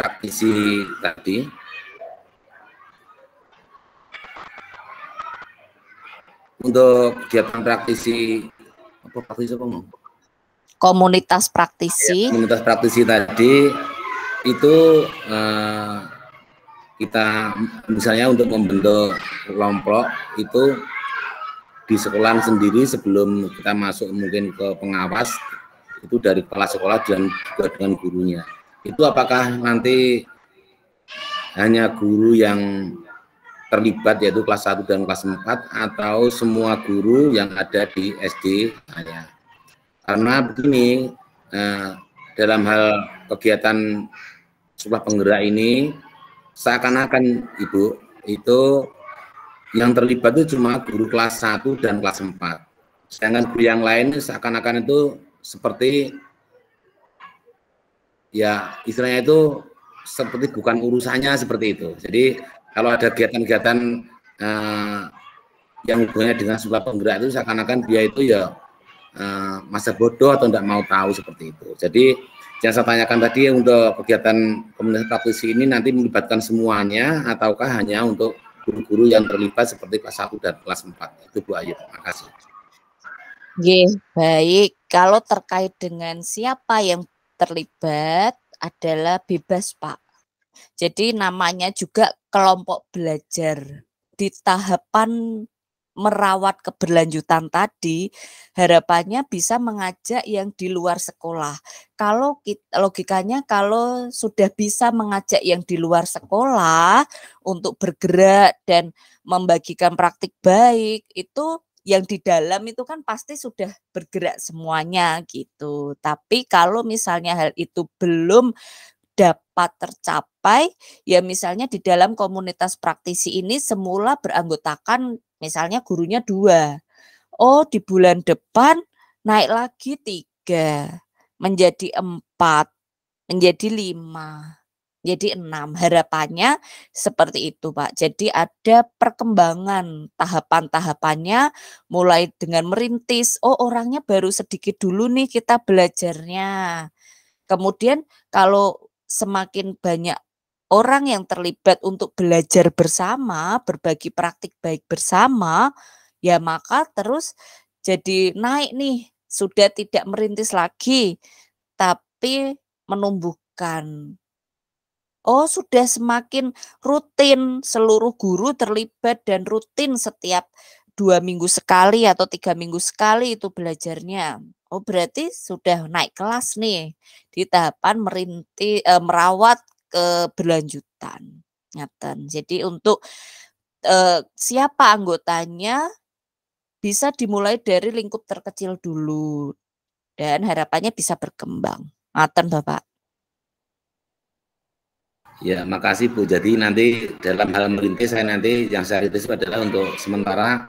praktisi tadi. Untuk kegiatan praktisi apa praktisi apa mau? Komunitas praktisi. Ya, komunitas praktisi tadi itu eh, kita misalnya untuk membentuk kelompok itu di sekolah sendiri sebelum kita masuk mungkin ke pengawas itu dari kepala sekolah dan juga dengan gurunya itu apakah nanti hanya guru yang terlibat yaitu kelas 1 dan kelas 4 atau semua guru yang ada di SD saya karena begini eh, dalam hal kegiatan sekolah penggerak ini seakan-akan Ibu itu yang terlibat itu cuma guru kelas 1 dan kelas 4. Sedangkan guru yang lain seakan-akan itu seperti ya istilahnya itu seperti bukan urusannya seperti itu. Jadi kalau ada kegiatan-kegiatan eh, yang hubungannya dengan sekolah penggerak itu seakan-akan dia itu ya eh, masa bodoh atau tidak mau tahu seperti itu. Jadi yang saya tanyakan tadi untuk kegiatan komunitas praktisi ini nanti melibatkan semuanya ataukah hanya untuk guru-guru yang terlibat seperti kelas 1 dan kelas 4 itu Bu Ayu terima kasih Ye, baik kalau terkait dengan siapa yang terlibat adalah bebas Pak jadi namanya juga kelompok belajar di tahapan merawat keberlanjutan tadi harapannya bisa mengajak yang di luar sekolah. Kalau kita, logikanya kalau sudah bisa mengajak yang di luar sekolah untuk bergerak dan membagikan praktik baik itu yang di dalam itu kan pasti sudah bergerak semuanya gitu. Tapi kalau misalnya hal itu belum dapat tercapai ya misalnya di dalam komunitas praktisi ini semula beranggotakan Misalnya gurunya dua. Oh, di bulan depan naik lagi tiga, menjadi empat, menjadi lima, jadi enam. Harapannya seperti itu, Pak. Jadi ada perkembangan tahapan-tahapannya, mulai dengan merintis. Oh, orangnya baru sedikit dulu nih kita belajarnya. Kemudian kalau semakin banyak orang yang terlibat untuk belajar bersama, berbagi praktik baik bersama, ya maka terus jadi naik nih, sudah tidak merintis lagi, tapi menumbuhkan. Oh, sudah semakin rutin seluruh guru terlibat dan rutin setiap dua minggu sekali atau tiga minggu sekali itu belajarnya. Oh, berarti sudah naik kelas nih di tahapan merinti, e, merawat keberlanjutan ngeten. Jadi untuk eh, siapa anggotanya bisa dimulai dari lingkup terkecil dulu dan harapannya bisa berkembang. Maten Bapak. Ya, makasih Bu. Jadi nanti dalam hal merintis saya nanti yang saya rintis adalah untuk sementara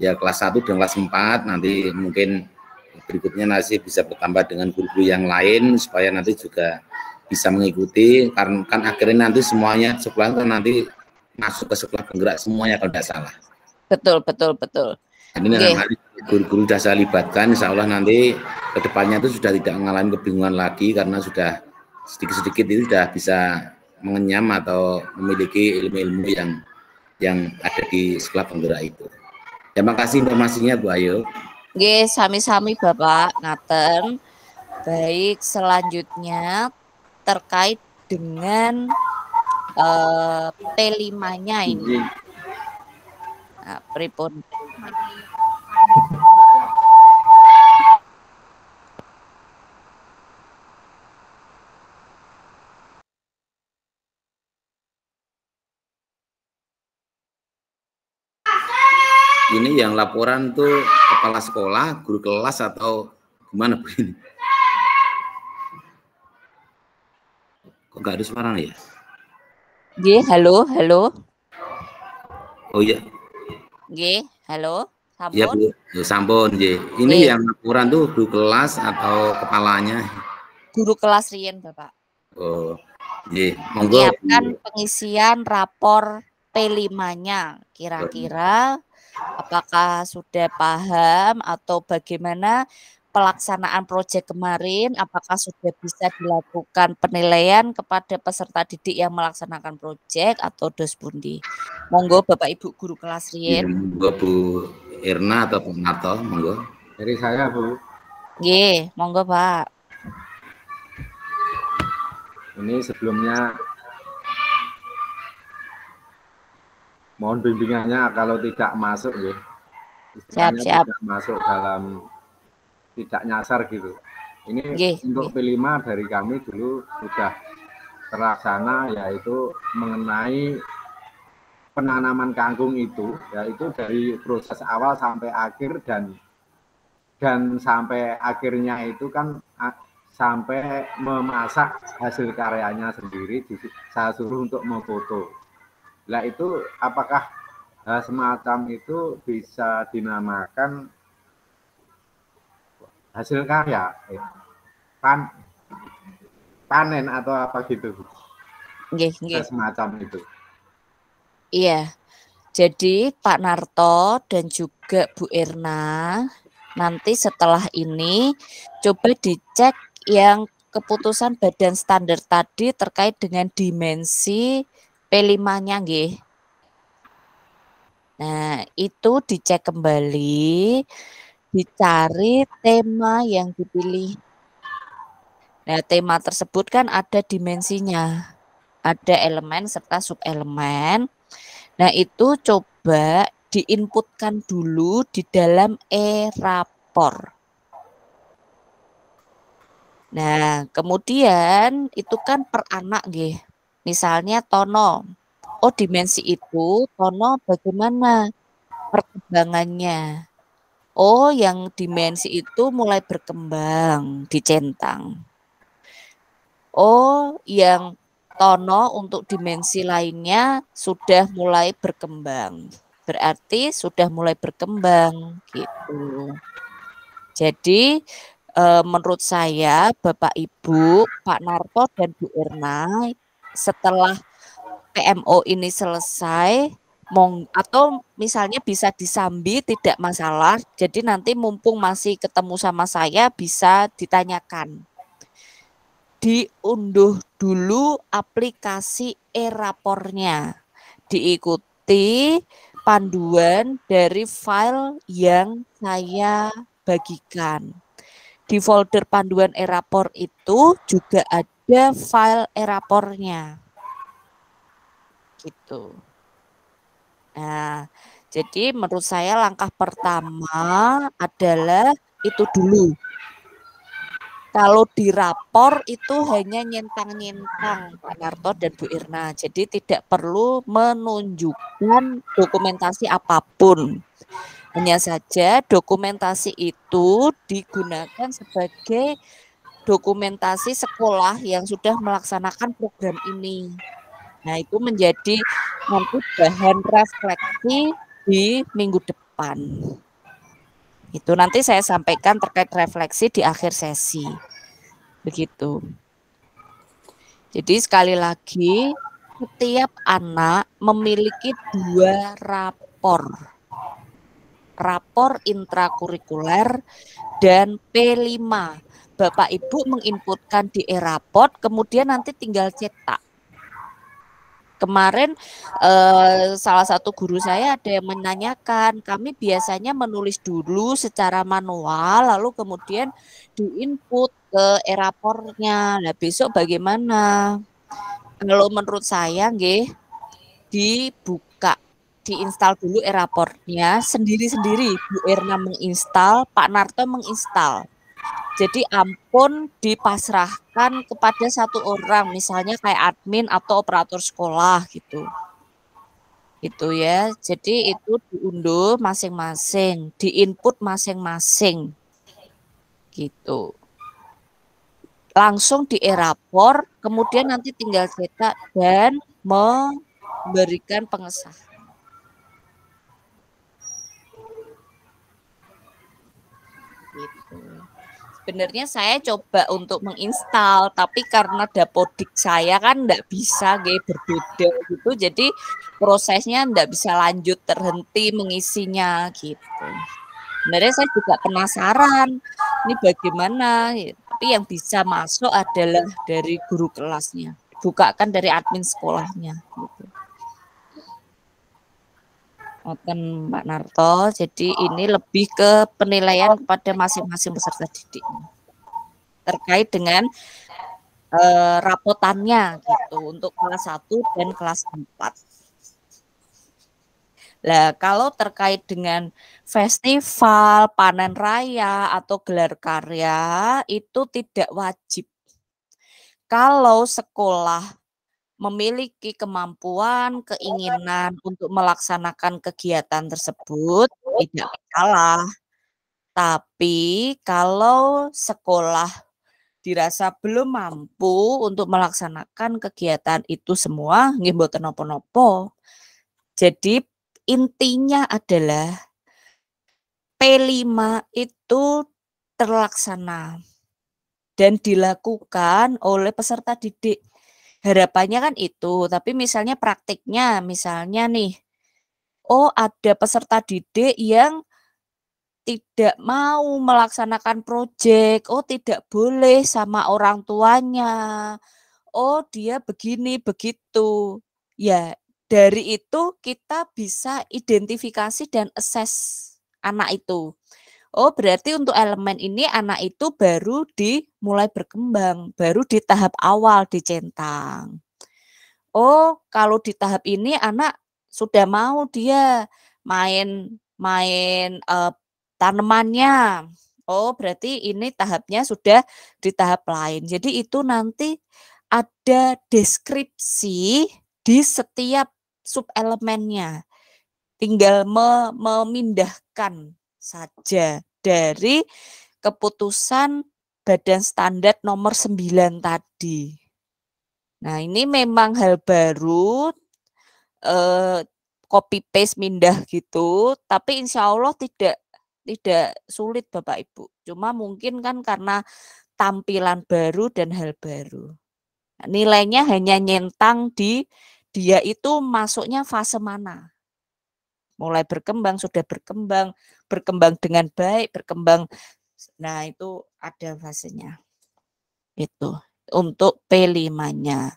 ya kelas 1 dan kelas 4 nanti mungkin berikutnya nasib bisa bertambah dengan guru-guru yang lain supaya nanti juga bisa mengikuti karena kan akhirnya nanti semuanya sekolah kan nanti masuk ke sekolah penggerak semuanya kalau tidak salah. Betul, betul, betul. ini okay. hari guru-guru sudah saya libatkan, insya Allah nanti kedepannya itu sudah tidak mengalami kebingungan lagi karena sudah sedikit-sedikit itu sudah bisa mengenyam atau memiliki ilmu-ilmu yang yang ada di sekolah penggerak itu. Terima kasih informasinya Bu Ayu. Oke, sami-sami Bapak Naten. Baik, selanjutnya terkait dengan uh, eh, P5-nya ini. Iya. Nah, pripun. Ini yang laporan tuh kepala sekolah, guru kelas atau gimana Bu Enggak ada suara ya? G, halo, halo. Oh iya. G, halo. Sampun. Iya, ya, Bu. Sampun, G. Ini G. yang ukuran tuh guru kelas atau kepalanya? Guru kelas Rien, Bapak. Oh. G, monggo. Siapkan pengisian rapor P5-nya kira-kira iya. apakah sudah paham atau bagaimana pelaksanaan proyek kemarin apakah sudah bisa dilakukan penilaian kepada peserta didik yang melaksanakan proyek atau dosbundi? Monggo Bapak Ibu guru kelas iya, Rien. Monggo Bu Irna atau Bu Nato, monggo. Dari saya Bu. G monggo Pak. Ini sebelumnya mohon bimbingannya kalau tidak masuk ya. Siap, siap. Tidak masuk dalam tidak nyasar gitu. Ini yeah, untuk P5 dari kami dulu sudah terlaksana yaitu mengenai penanaman kangkung itu yaitu dari proses awal sampai akhir dan dan sampai akhirnya itu kan sampai memasak hasil karyanya sendiri saya suruh untuk memfoto. Lah itu apakah semacam itu bisa dinamakan hasil karya eh, pan panen atau apa gitu yeah, yeah. semacam itu iya jadi Pak Narto dan juga Bu Erna nanti setelah ini coba dicek yang keputusan badan standar tadi terkait dengan dimensi P5-nya nggih. Nah, itu dicek kembali dicari tema yang dipilih. Nah, tema tersebut kan ada dimensinya, ada elemen serta subelemen. Nah, itu coba diinputkan dulu di dalam e-rapor. Nah, kemudian itu kan per anak nggih. Misalnya Tono. Oh, dimensi itu Tono bagaimana perkembangannya? oh yang dimensi itu mulai berkembang di centang. Oh yang tono untuk dimensi lainnya sudah mulai berkembang. Berarti sudah mulai berkembang gitu. Jadi eh, menurut saya Bapak Ibu, Pak Narto dan Bu Erna setelah PMO ini selesai mong atau misalnya bisa disambi tidak masalah jadi nanti mumpung masih ketemu sama saya bisa ditanyakan diunduh dulu aplikasi e-rapornya diikuti panduan dari file yang saya bagikan di folder panduan e-rapor itu juga ada file e-rapornya gitu Nah, jadi menurut saya langkah pertama adalah itu dulu. Kalau di rapor itu hanya nyentang-nyentang Pak Narto dan Bu Irna. Jadi tidak perlu menunjukkan dokumentasi apapun. Hanya saja dokumentasi itu digunakan sebagai dokumentasi sekolah yang sudah melaksanakan program ini. Nah, itu menjadi nanti bahan refleksi di minggu depan. Itu nanti saya sampaikan terkait refleksi di akhir sesi. Begitu. Jadi sekali lagi setiap anak memiliki dua rapor. Rapor intrakurikuler dan P5. Bapak Ibu menginputkan di e kemudian nanti tinggal cetak Kemarin eh, salah satu guru saya ada yang menanyakan, kami biasanya menulis dulu secara manual, lalu kemudian diinput ke erapornya. Nah besok bagaimana? Kalau menurut saya, nggih, dibuka diinstal dulu erapornya sendiri-sendiri Bu Erna menginstal Pak Narto menginstal jadi ampun dipasrahkan kepada satu orang, misalnya kayak admin atau operator sekolah gitu. Itu ya. Jadi itu diunduh masing-masing, diinput masing-masing. Gitu. Langsung dierapor, kemudian nanti tinggal cetak dan memberikan pengesahan. sebenarnya saya coba untuk menginstal tapi karena dapodik saya kan tidak bisa gay berbeda gitu jadi prosesnya tidak bisa lanjut terhenti mengisinya gitu sebenarnya saya juga penasaran ini bagaimana ya. tapi yang bisa masuk adalah dari guru kelasnya bukakan dari admin sekolahnya gitu. Oten Mbak Narto. Jadi ini oh. lebih ke penilaian kepada masing-masing peserta didik terkait dengan e, rapotannya gitu untuk kelas 1 dan kelas 4. Nah, kalau terkait dengan festival, panen raya atau gelar karya itu tidak wajib. Kalau sekolah memiliki kemampuan, keinginan untuk melaksanakan kegiatan tersebut tidak salah. Tapi kalau sekolah dirasa belum mampu untuk melaksanakan kegiatan itu semua, nggih mboten nopo-nopo. Jadi intinya adalah P5 itu terlaksana dan dilakukan oleh peserta didik harapannya kan itu, tapi misalnya praktiknya, misalnya nih, oh ada peserta didik yang tidak mau melaksanakan proyek, oh tidak boleh sama orang tuanya, oh dia begini begitu. Ya, dari itu kita bisa identifikasi dan assess anak itu. Oh, berarti untuk elemen ini anak itu baru dimulai berkembang, baru di tahap awal dicentang. Oh, kalau di tahap ini anak sudah mau dia main main uh, tanamannya. Oh, berarti ini tahapnya sudah di tahap lain. Jadi itu nanti ada deskripsi di setiap sub elemennya. Tinggal memindahkan saja dari keputusan badan standar nomor 9 tadi. Nah, ini memang hal baru, eh, copy paste mindah gitu, tapi insya Allah tidak tidak sulit Bapak Ibu. Cuma mungkin kan karena tampilan baru dan hal baru. nilainya hanya nyentang di dia itu masuknya fase mana mulai berkembang, sudah berkembang, berkembang dengan baik, berkembang. Nah, itu ada fasenya. Itu untuk P5-nya.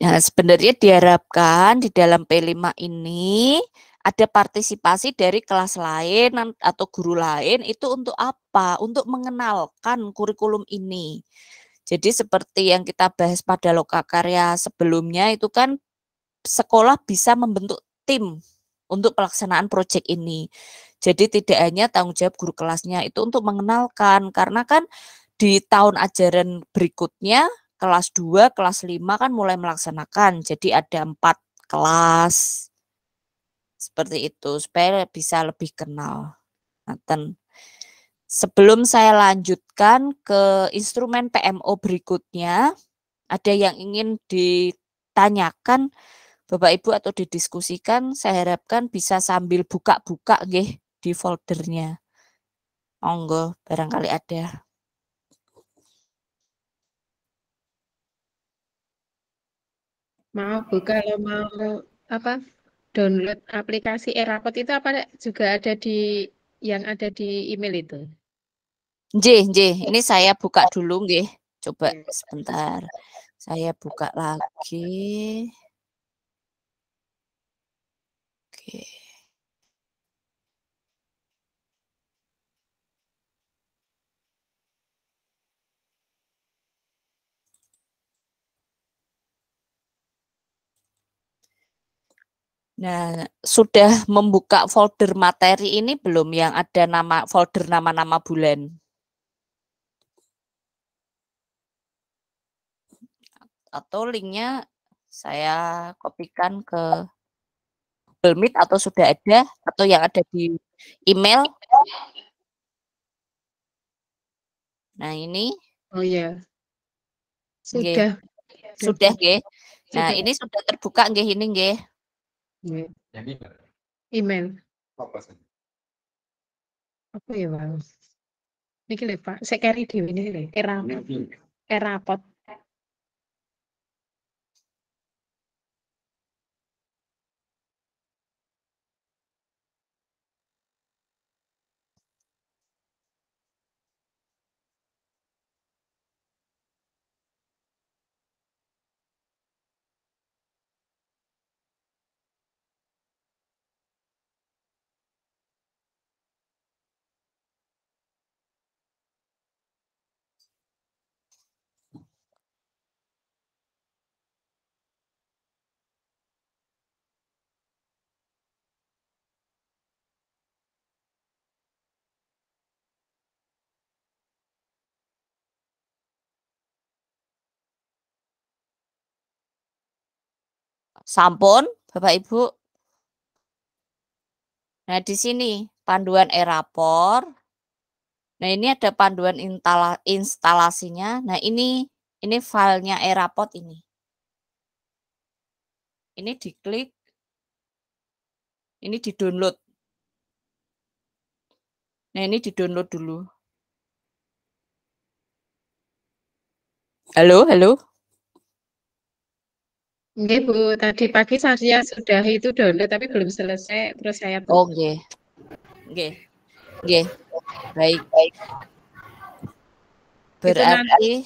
Nah, sebenarnya diharapkan di dalam P5 ini ada partisipasi dari kelas lain atau guru lain itu untuk apa? Untuk mengenalkan kurikulum ini. Jadi seperti yang kita bahas pada lokakarya sebelumnya itu kan sekolah bisa membentuk tim untuk pelaksanaan proyek ini. Jadi tidak hanya tanggung jawab guru kelasnya itu untuk mengenalkan karena kan di tahun ajaran berikutnya kelas 2, kelas 5 kan mulai melaksanakan. Jadi ada empat kelas seperti itu supaya bisa lebih kenal. Naten. Sebelum saya lanjutkan ke instrumen PMO berikutnya, ada yang ingin ditanyakan Bapak Ibu atau didiskusikan, saya harapkan bisa sambil buka-buka nggih di foldernya. Monggo barangkali ada. Maaf Bu, kalau mau apa download aplikasi e itu apa juga ada di yang ada di email itu? J, J, ini saya buka dulu nggih. Coba sebentar. Saya buka lagi. Nah, sudah membuka folder materi ini belum yang ada nama folder nama-nama bulan? Atau linknya saya kopikan ke Google Meet atau sudah ada atau yang ada di email. Nah, ini Oh iya. Sudah. Sudah nggih. Nah, sudah. ini sudah terbuka nggih ini nggih. email. Apa sih? Apa ya, Bang? Niki kira Pak. Saya carry dhewe ini lho. Era. Era pot. Sampun, Bapak Ibu. Nah, di sini panduan erapor. Nah, ini ada panduan instalasinya. Nah, ini ini filenya erapot ini. Ini diklik. Ini di-download. Nah, ini di-download dulu. Halo, halo. Oke Bu. Tadi pagi saya sudah itu download tapi belum selesai terus saya Oh, nggih. Okay. Okay. Baik, baik. Berarti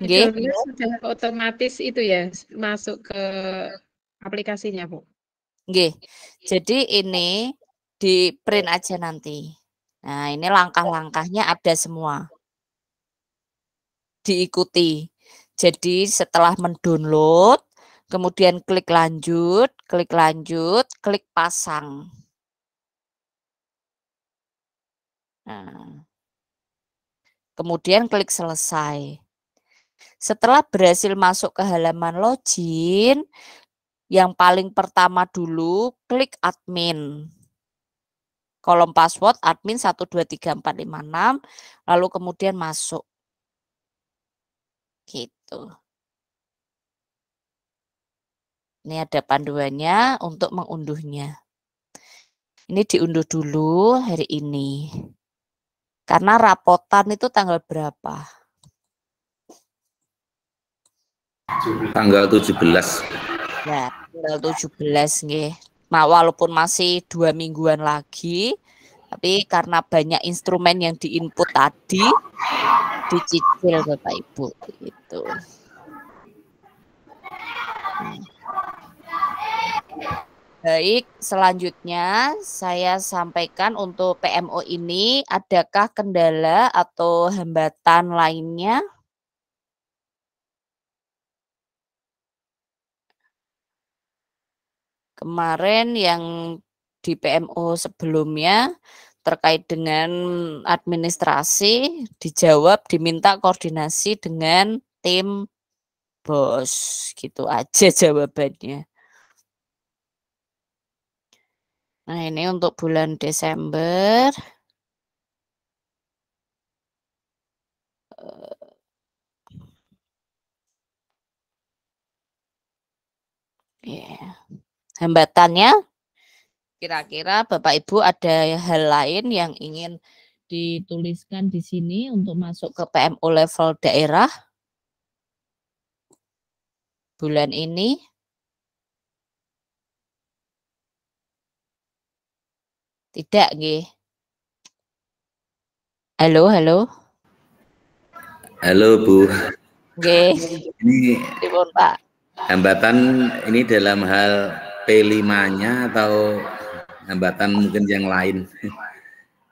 setelah sudah otomatis itu ya masuk ke aplikasinya, Bu. Nggih. Jadi ini di print aja nanti. Nah, ini langkah-langkahnya ada semua. Diikuti. Jadi setelah mendownload Kemudian klik lanjut, klik lanjut, klik pasang. Nah. Kemudian klik selesai. Setelah berhasil masuk ke halaman login, yang paling pertama dulu klik admin. Kolom password admin 123456 lalu kemudian masuk. Gitu. Ini ada panduannya untuk mengunduhnya. Ini diunduh dulu hari ini. Karena rapotan itu tanggal berapa? Tanggal 17. Ya, tanggal 17 nggih. Nah, walaupun masih dua mingguan lagi, tapi karena banyak instrumen yang diinput tadi, dicicil Bapak Ibu. Gitu. Nah. Baik, selanjutnya saya sampaikan untuk PMO ini adakah kendala atau hambatan lainnya? Kemarin yang di PMO sebelumnya terkait dengan administrasi dijawab diminta koordinasi dengan tim bos gitu aja jawabannya. Nah, ini untuk bulan Desember. Yeah. Iya. Hambatannya, kira-kira Bapak Ibu ada hal lain yang ingin dituliskan di sini untuk masuk ke PMO level daerah bulan ini? Tidak nggih. Halo, halo. Halo, Bu. Nggih. Ini Dibon, Pak. Hambatan ini dalam hal P5-nya atau hambatan mungkin yang lain.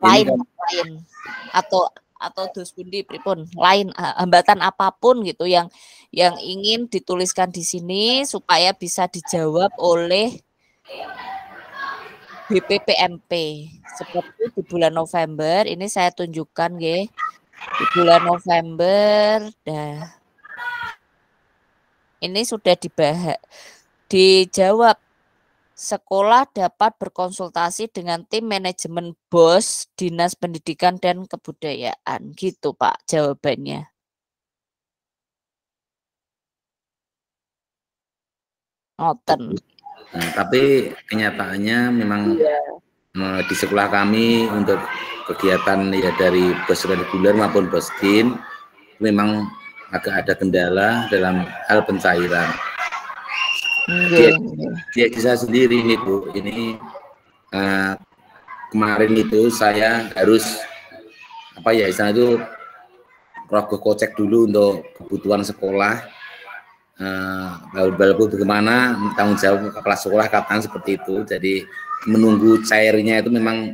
Lain, kan... lain. Atau atau dos bundi pripun, lain hambatan apapun gitu yang yang ingin dituliskan di sini supaya bisa dijawab oleh BPPMP seperti di bulan November ini saya tunjukkan ya di bulan November dah ini sudah dibahas dijawab sekolah dapat berkonsultasi dengan tim manajemen BOS Dinas Pendidikan dan Kebudayaan gitu Pak jawabannya Noten. Nah, tapi kenyataannya memang iya. di sekolah kami untuk kegiatan ya dari bos reguler maupun kin memang agak ada kendala dalam hal pencairan. Iya. Dia, bisa sendiri ini Bu, ini uh, kemarin itu saya harus apa ya istilah itu rogoh kocek dulu untuk kebutuhan sekolah Eh, baru-baru uh, bagaimana tanggung jawab kepala sekolah katakan seperti itu jadi menunggu cairnya itu memang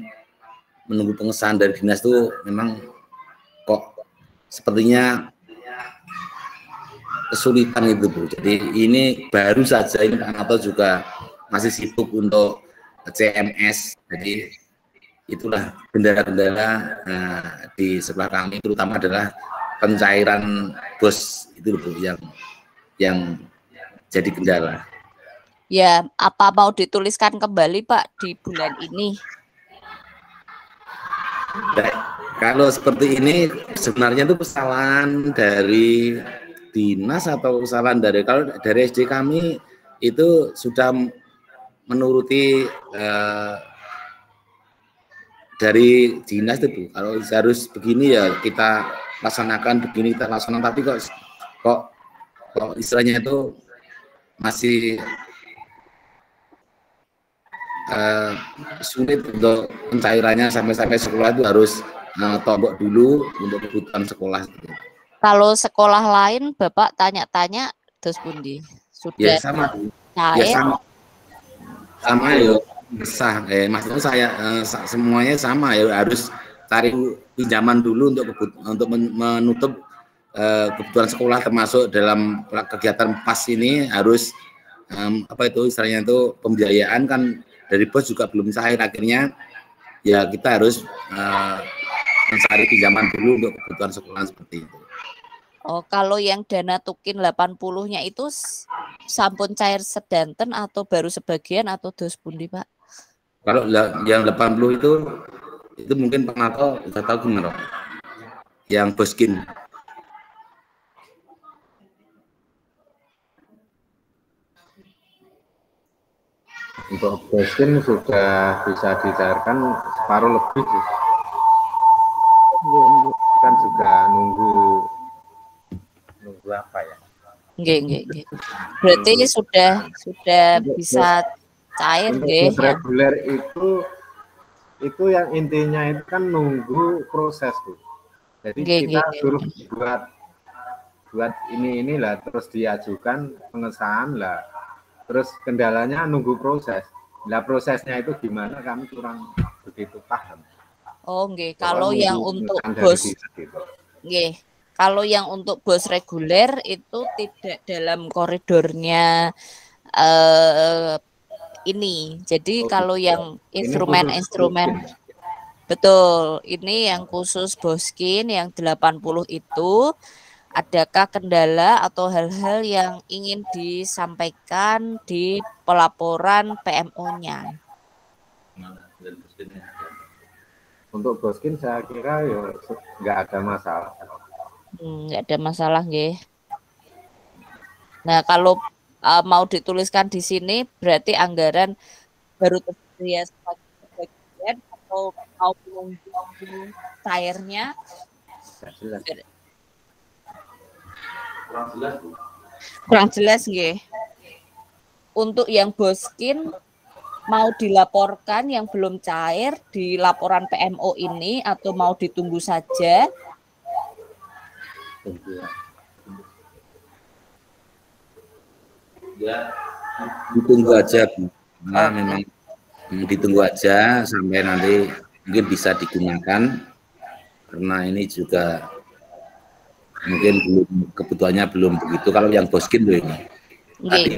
menunggu pengesahan dari dinas itu memang kok sepertinya kesulitan itu bu jadi ini baru saja ini Pak Nato juga masih sibuk untuk CMS jadi itulah kendala-kendala uh, eh, di sebelah kami terutama adalah pencairan bos itu bu yang yang jadi kendala. Ya, apa mau dituliskan kembali Pak di bulan ini? Baik, nah, kalau seperti ini sebenarnya itu kesalahan dari dinas atau kesalahan dari kalau dari SD kami itu sudah menuruti eh, dari dinas itu kalau harus begini ya kita laksanakan begini kita laksanakan tapi kok kok kalau istilahnya itu masih uh, sulit untuk pencairannya sampai-sampai sekolah itu harus uh, tombok dulu untuk kebutuhan sekolah. Kalau sekolah lain Bapak tanya-tanya terus Bundi Sudah ya, sama. Ya, cair. Ya sama. Sama ya besar. eh maksudnya saya eh, semuanya sama ya harus cari pinjaman dulu untuk untuk menutup Eh, kebutuhan sekolah termasuk dalam kegiatan PAS ini harus um, apa itu istilahnya itu pembiayaan kan dari bos juga belum cair akhirnya ya kita harus uh, mencari pinjaman dulu untuk kebutuhan sekolah seperti itu. Oh, kalau yang dana tukin 80-nya itu sampun cair sedanten atau baru sebagian atau dos pundi, Pak? Kalau yang 80 itu itu mungkin pengakau sudah tahu gimana. Yang boskin. untuk baskin sudah bisa dicairkan separuh lebih sih. kan juga nunggu nunggu apa ya Nggih, nggih, Berarti nunggu. sudah sudah bisa cair deh. Ya? Reguler itu itu yang intinya itu kan nunggu proses, tuh. Jadi nge, kita suruh buat buat ini inilah terus diajukan pengesahan lah Terus kendalanya nunggu proses. Nah prosesnya itu gimana kami kurang begitu paham. Oh, nggih. Kalau yang untuk bos gitu. Kalau yang untuk bos reguler itu tidak dalam koridornya eh ini. Jadi oh, kalau betul. Gitu. yang instrumen-instrumen instrumen, ya? Betul, ini yang khusus boskin yang 80 itu adakah kendala atau hal-hal yang ingin disampaikan di pelaporan PMO-nya? Untuk Boskin saya kira ya nggak ada masalah. Hmm, nggak hmm, ada masalah, nggih. Nah, kalau uh, mau dituliskan di sini berarti anggaran baru tersedia sebagai bagian atau mau menunggu cairnya? Jelas kurang jelas nge. untuk yang boskin mau dilaporkan yang belum cair di laporan PMO ini atau mau ditunggu saja? Ya. Ya. ditunggu aja, nah, memang ditunggu aja sampai nanti mungkin bisa digunakan karena ini juga mungkin belum kebutuhannya belum begitu kalau yang boskin tuh ini tadi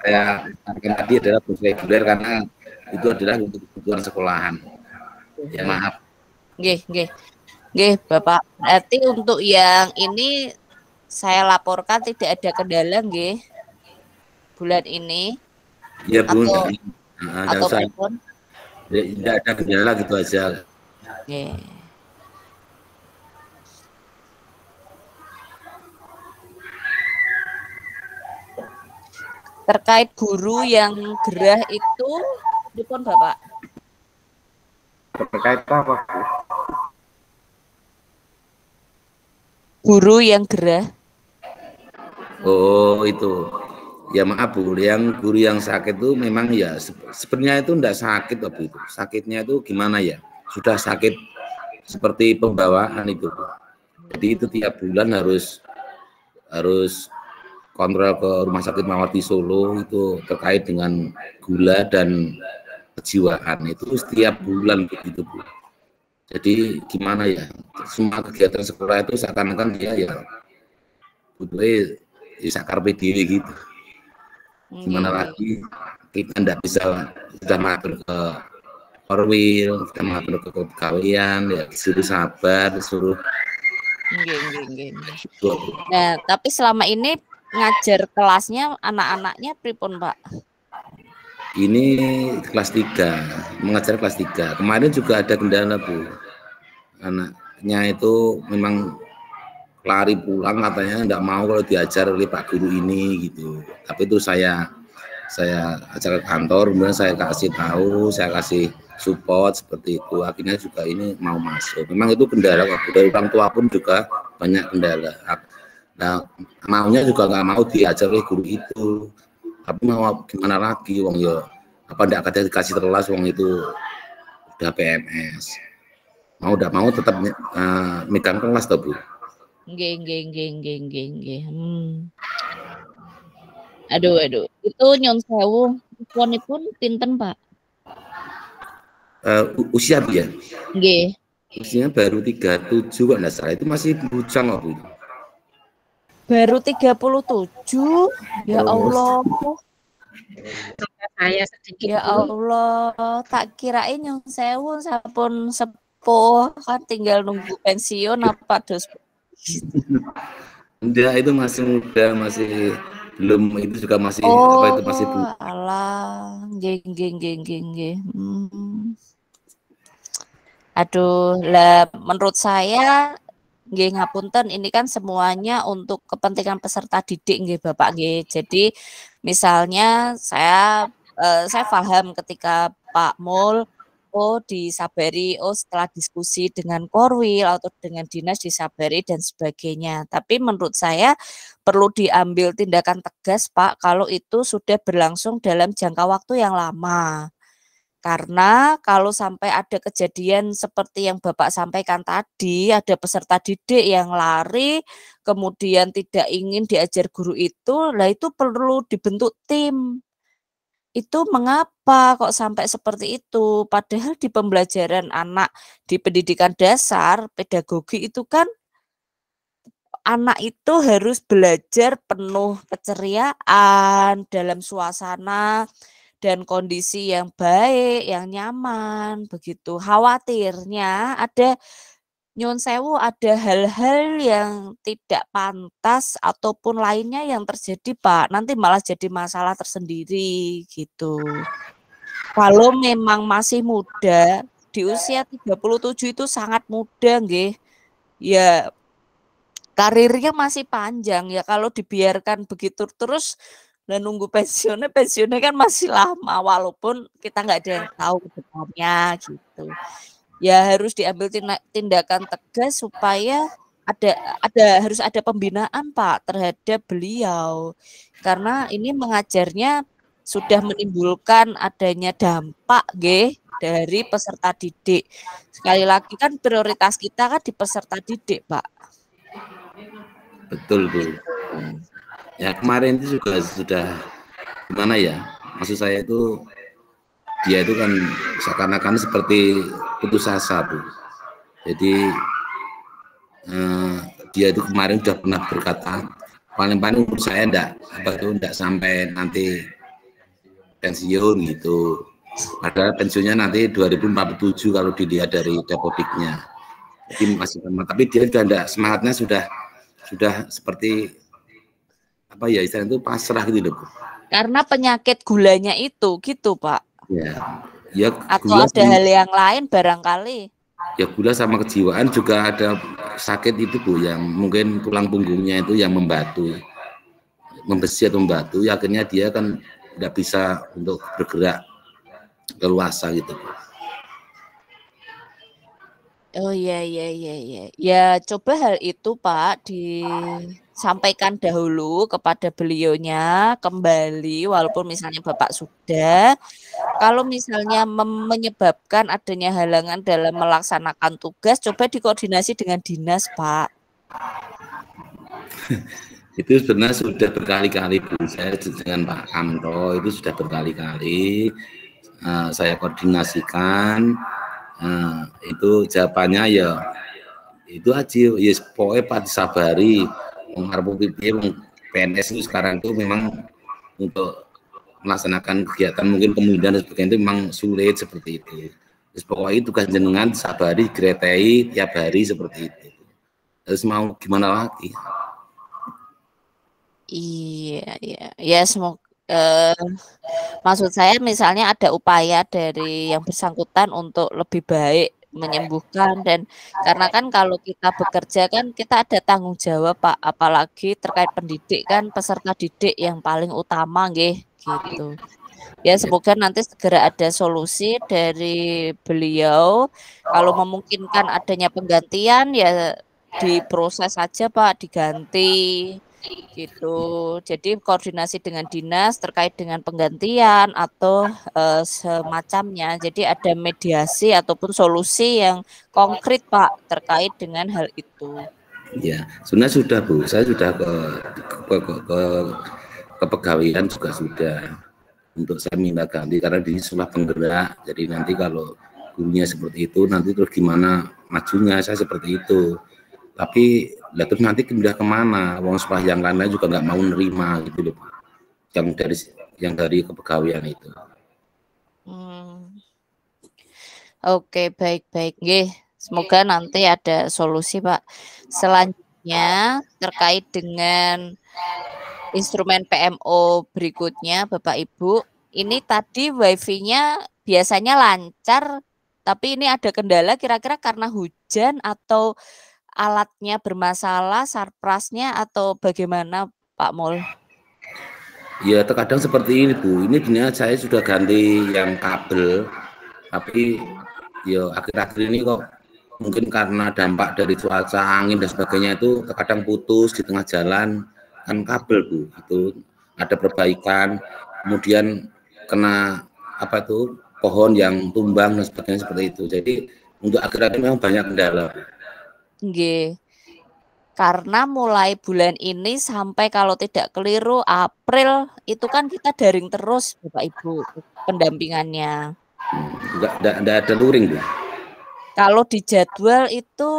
saya akan tadi adalah bos reguler karena itu adalah untuk kebutuhan sekolahan ya maaf Gih, gih. Gih, Bapak. Berarti untuk yang ini saya laporkan tidak ada kendala gih bulan ini. ya Bu. Atau, nah, atau ya, tidak ada kendala gitu aja. terkait guru yang gerah itu dipun Bapak. Terkait apa, Guru yang gerah. Oh, itu. Ya maaf Bu, yang guru yang sakit itu memang ya sebenarnya itu enggak sakit tapi itu. Sakitnya itu gimana ya? Sudah sakit seperti pembawaan itu. Jadi itu tiap bulan harus harus kontrol ke Rumah Sakit Mawati Solo itu terkait dengan gula dan kejiwaan itu setiap bulan begitu Bu. Jadi gimana ya, semua kegiatan sekolah itu seakan-akan dia ya butuhnya sakar PDW gitu. Hmm. Gimana lagi kita tidak bisa sudah mengatur ke Orwil, kita mengatur ke kalian, ya disuruh sabar, disuruh Nah, tapi selama ini ngajar kelasnya anak-anaknya pripun Pak? Ini kelas tiga, mengajar kelas tiga. Kemarin juga ada kendala Bu. Anaknya itu memang lari pulang katanya enggak mau kalau diajar oleh Pak guru ini gitu. Tapi itu saya saya acara kantor, kemudian saya kasih tahu, saya kasih support seperti itu. Akhirnya juga ini mau masuk. Memang itu kendala dari orang tua pun juga banyak kendala nah maunya juga nggak mau diajar oleh guru itu tapi mau gimana lagi wong ya apa ndak kata dikasih terlas wong itu udah PMS mau udah mau tetap uh, eh, megang kelas tuh bu Geng, geng, geng, geng, geng, geng. Hmm. Aduh, aduh. Itu nyon sewu. Pon pun pinten, Pak? Uh, usia dia. Ya? Nggih. Usianya baru 37 tujuh, nggak salah. Itu masih bujang waktu baru 37 ya Allah saya sedikit ya Allah tak kirain yang sewu sapun sepuh kan tinggal nunggu pensiun apa dos Ya itu masih muda masih belum itu juga masih oh, apa itu oh, masih bu Allah geng geng geng geng geng hmm. aduh lah menurut saya nggih ngapunten ini kan semuanya untuk kepentingan peserta didik nggih Bapak nggih. Jadi misalnya saya eh, saya paham ketika Pak Mul oh disabari oh setelah diskusi dengan Korwil atau dengan dinas disabari dan sebagainya. Tapi menurut saya perlu diambil tindakan tegas Pak kalau itu sudah berlangsung dalam jangka waktu yang lama. Karena kalau sampai ada kejadian seperti yang Bapak sampaikan tadi, ada peserta didik yang lari, kemudian tidak ingin diajar guru itu, lah itu perlu dibentuk tim. Itu mengapa kok sampai seperti itu? Padahal di pembelajaran anak di pendidikan dasar, pedagogi itu kan anak itu harus belajar penuh keceriaan dalam suasana dan kondisi yang baik, yang nyaman, begitu. Khawatirnya ada nyun sewu ada hal-hal yang tidak pantas ataupun lainnya yang terjadi Pak nanti malah jadi masalah tersendiri gitu kalau memang masih muda di usia 37 itu sangat muda nggih ya karirnya masih panjang ya kalau dibiarkan begitu terus dan nunggu pensiunnya pensiunnya kan masih lama walaupun kita nggak ada yang ah. tahu kedepannya gitu ya harus diambil tindakan tegas supaya ada ada harus ada pembinaan Pak terhadap beliau karena ini mengajarnya sudah menimbulkan adanya dampak g dari peserta didik sekali lagi kan prioritas kita kan di peserta didik Pak betul Bu nah ya kemarin itu juga sudah gimana ya maksud saya itu dia itu kan seakan-akan seperti putus asa bu jadi eh, dia itu kemarin sudah pernah berkata paling-paling saya enggak apa itu enggak sampai nanti pensiun gitu padahal pensiunnya nanti 2047 kalau dilihat dari topiknya, tapi dia sudah enggak semangatnya sudah sudah seperti apa ya istilah itu pasrah gitu loh. Karena penyakit gulanya itu gitu pak. Ya. Ya, Atau gula ada hal yang lain barangkali. Ya gula sama kejiwaan juga ada sakit itu bu yang mungkin tulang punggungnya itu yang membatu, membesi atau membatu, ya, akhirnya dia kan tidak bisa untuk bergerak keluasa gitu. Bu. Oh iya iya iya iya. Ya coba hal itu Pak di sampaikan dahulu kepada beliaunya kembali walaupun misalnya Bapak sudah kalau misalnya menyebabkan adanya halangan dalam melaksanakan tugas coba dikoordinasi dengan dinas Pak itu sebenarnya sudah berkali-kali Bu saya dengan Pak Kamto itu sudah berkali-kali uh, saya koordinasikan uh, itu jawabannya ya itu aja yes poe pak sabari Harpo PPM PNS itu sekarang itu memang untuk melaksanakan kegiatan mungkin kemudian dan sebagainya itu memang sulit seperti itu. Terus pokoknya tugas jenengan sabari, geretai, tiap hari seperti itu. Terus mau gimana lagi? Iya, iya. Ya semoga eh, maksud saya misalnya ada upaya dari yang bersangkutan untuk lebih baik menyembuhkan dan karena kan kalau kita bekerja kan kita ada tanggung jawab Pak apalagi terkait pendidik kan peserta didik yang paling utama nggih gitu. Ya semoga nanti segera ada solusi dari beliau kalau memungkinkan adanya penggantian ya diproses saja Pak diganti gitu. Jadi koordinasi dengan dinas terkait dengan penggantian atau uh, semacamnya. Jadi ada mediasi ataupun solusi yang konkret Pak terkait dengan hal itu. Ya, sebenarnya sudah Bu, saya sudah ke ke, ke, ke kepegawaian juga sudah untuk saya minta ganti karena di sekolah penggerak. Jadi nanti kalau gurunya seperti itu nanti terus gimana majunya saya seperti itu tapi lah terus nanti pindah kemana uang sekolah yang lainnya juga nggak mau nerima gitu loh yang dari yang dari kepegawaian itu hmm. oke baik baik Ye, semoga nanti ada solusi pak selanjutnya terkait dengan instrumen PMO berikutnya Bapak Ibu ini tadi wifi-nya biasanya lancar tapi ini ada kendala kira-kira karena hujan atau alatnya bermasalah, sarprasnya atau bagaimana Pak Mol? Ya terkadang seperti ini Bu. Ini dunia saya sudah ganti yang kabel, tapi ya akhir-akhir ini kok mungkin karena dampak dari cuaca angin dan sebagainya itu terkadang putus di tengah jalan kan kabel bu itu ada perbaikan kemudian kena apa itu pohon yang tumbang dan sebagainya seperti itu jadi untuk akhir-akhir memang banyak kendala G. Karena mulai bulan ini sampai kalau tidak keliru April itu kan kita daring terus Bapak Ibu pendampingannya. Enggak, enggak, ada luring, Bu. Kalau di jadwal itu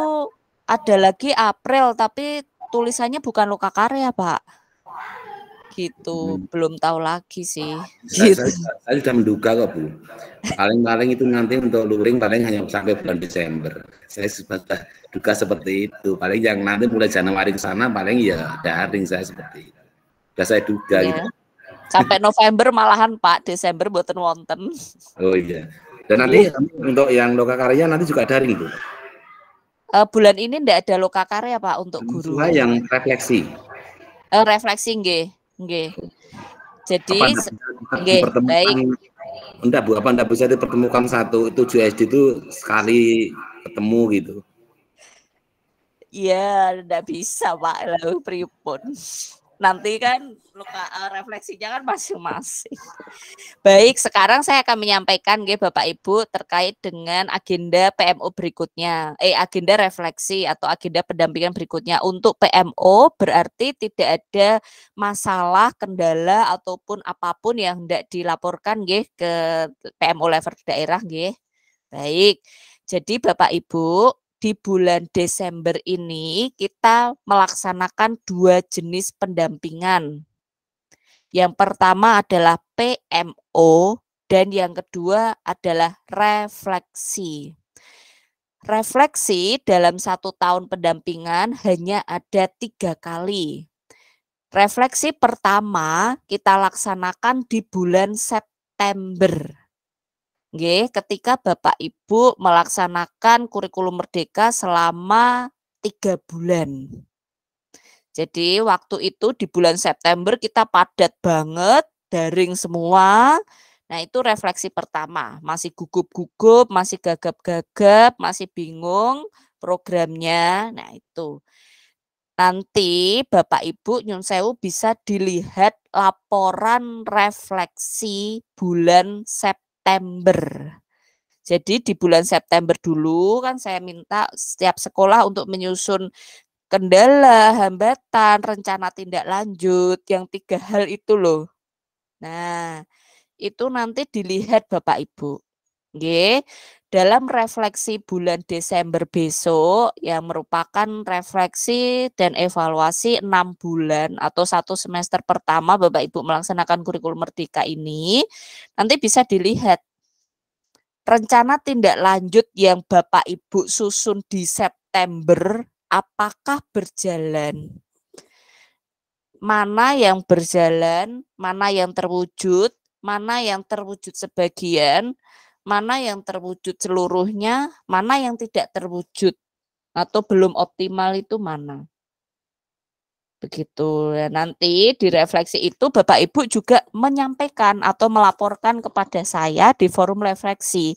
ada lagi April tapi tulisannya bukan luka karya, Pak gitu hmm. belum tahu lagi sih nah, gitu. saya, saya, saya sudah menduga kok bu paling-paling itu nanti untuk luring paling hanya sampai bulan Desember saya sudah duga seperti itu paling yang nanti mulai Januari ke sana paling ya daring saya seperti itu sudah saya duga yeah. gitu sampai November malahan Pak Desember buatan wonten oh iya dan nanti yeah. untuk yang loka karya nanti juga daring bu uh, bulan ini tidak ada loka karya Pak untuk guru. Saya yang refleksi. Uh, refleksi nggih. Oke. Jadi nggih, baik. Enggak Bu, apa enggak bisa dipertemukan satu itu USD itu sekali ketemu gitu. Iya, enggak bisa Pak, lalu pripun. Nanti kan luka uh, refleksinya kan masing-masing. Baik, sekarang saya akan menyampaikan ke Bapak Ibu terkait dengan agenda PMO berikutnya. Eh agenda refleksi atau agenda pendampingan berikutnya untuk PMO berarti tidak ada masalah, kendala ataupun apapun yang hendak dilaporkan ya ke PMO level daerah ya. Baik. Jadi Bapak Ibu di bulan Desember ini kita melaksanakan dua jenis pendampingan. Yang pertama adalah PMO dan yang kedua adalah refleksi. Refleksi dalam satu tahun pendampingan hanya ada tiga kali. Refleksi pertama kita laksanakan di bulan September. Oke, ketika Bapak Ibu melaksanakan kurikulum merdeka selama tiga bulan. Jadi waktu itu di bulan September kita padat banget, daring semua. Nah itu refleksi pertama, masih gugup-gugup, masih gagap-gagap, masih bingung programnya. Nah itu nanti Bapak Ibu Nyun Sewu bisa dilihat laporan refleksi bulan September. Jadi di bulan September dulu kan saya minta setiap sekolah untuk menyusun kendala, hambatan, rencana tindak lanjut, yang tiga hal itu loh. Nah, itu nanti dilihat Bapak Ibu. Oke, Dalam refleksi bulan Desember besok yang merupakan refleksi dan evaluasi enam bulan atau satu semester pertama Bapak Ibu melaksanakan kurikulum merdeka ini, nanti bisa dilihat rencana tindak lanjut yang Bapak Ibu susun di September apakah berjalan? Mana yang berjalan, mana yang terwujud, mana yang terwujud sebagian, mana yang terwujud seluruhnya, mana yang tidak terwujud atau belum optimal itu mana. Begitu. Ya, nanti di refleksi itu Bapak Ibu juga menyampaikan atau melaporkan kepada saya di forum refleksi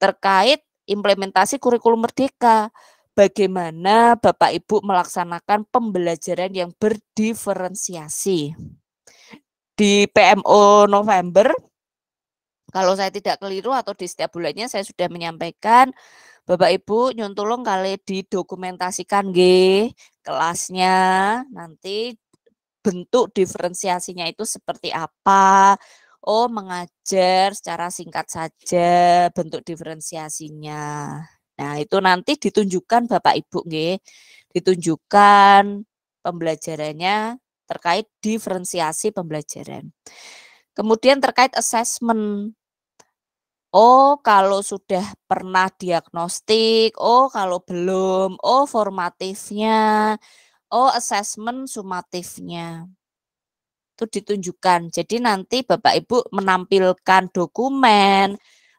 terkait implementasi kurikulum merdeka bagaimana Bapak Ibu melaksanakan pembelajaran yang berdiferensiasi. Di PMO November, kalau saya tidak keliru atau di setiap bulannya saya sudah menyampaikan Bapak Ibu nyun kali didokumentasikan G kelasnya nanti bentuk diferensiasinya itu seperti apa oh mengajar secara singkat saja bentuk diferensiasinya Nah, itu nanti ditunjukkan Bapak Ibu nggih. Ditunjukkan pembelajarannya terkait diferensiasi pembelajaran. Kemudian terkait assessment. Oh, kalau sudah pernah diagnostik, oh kalau belum, oh formatifnya, oh assessment sumatifnya. Itu ditunjukkan. Jadi nanti Bapak Ibu menampilkan dokumen,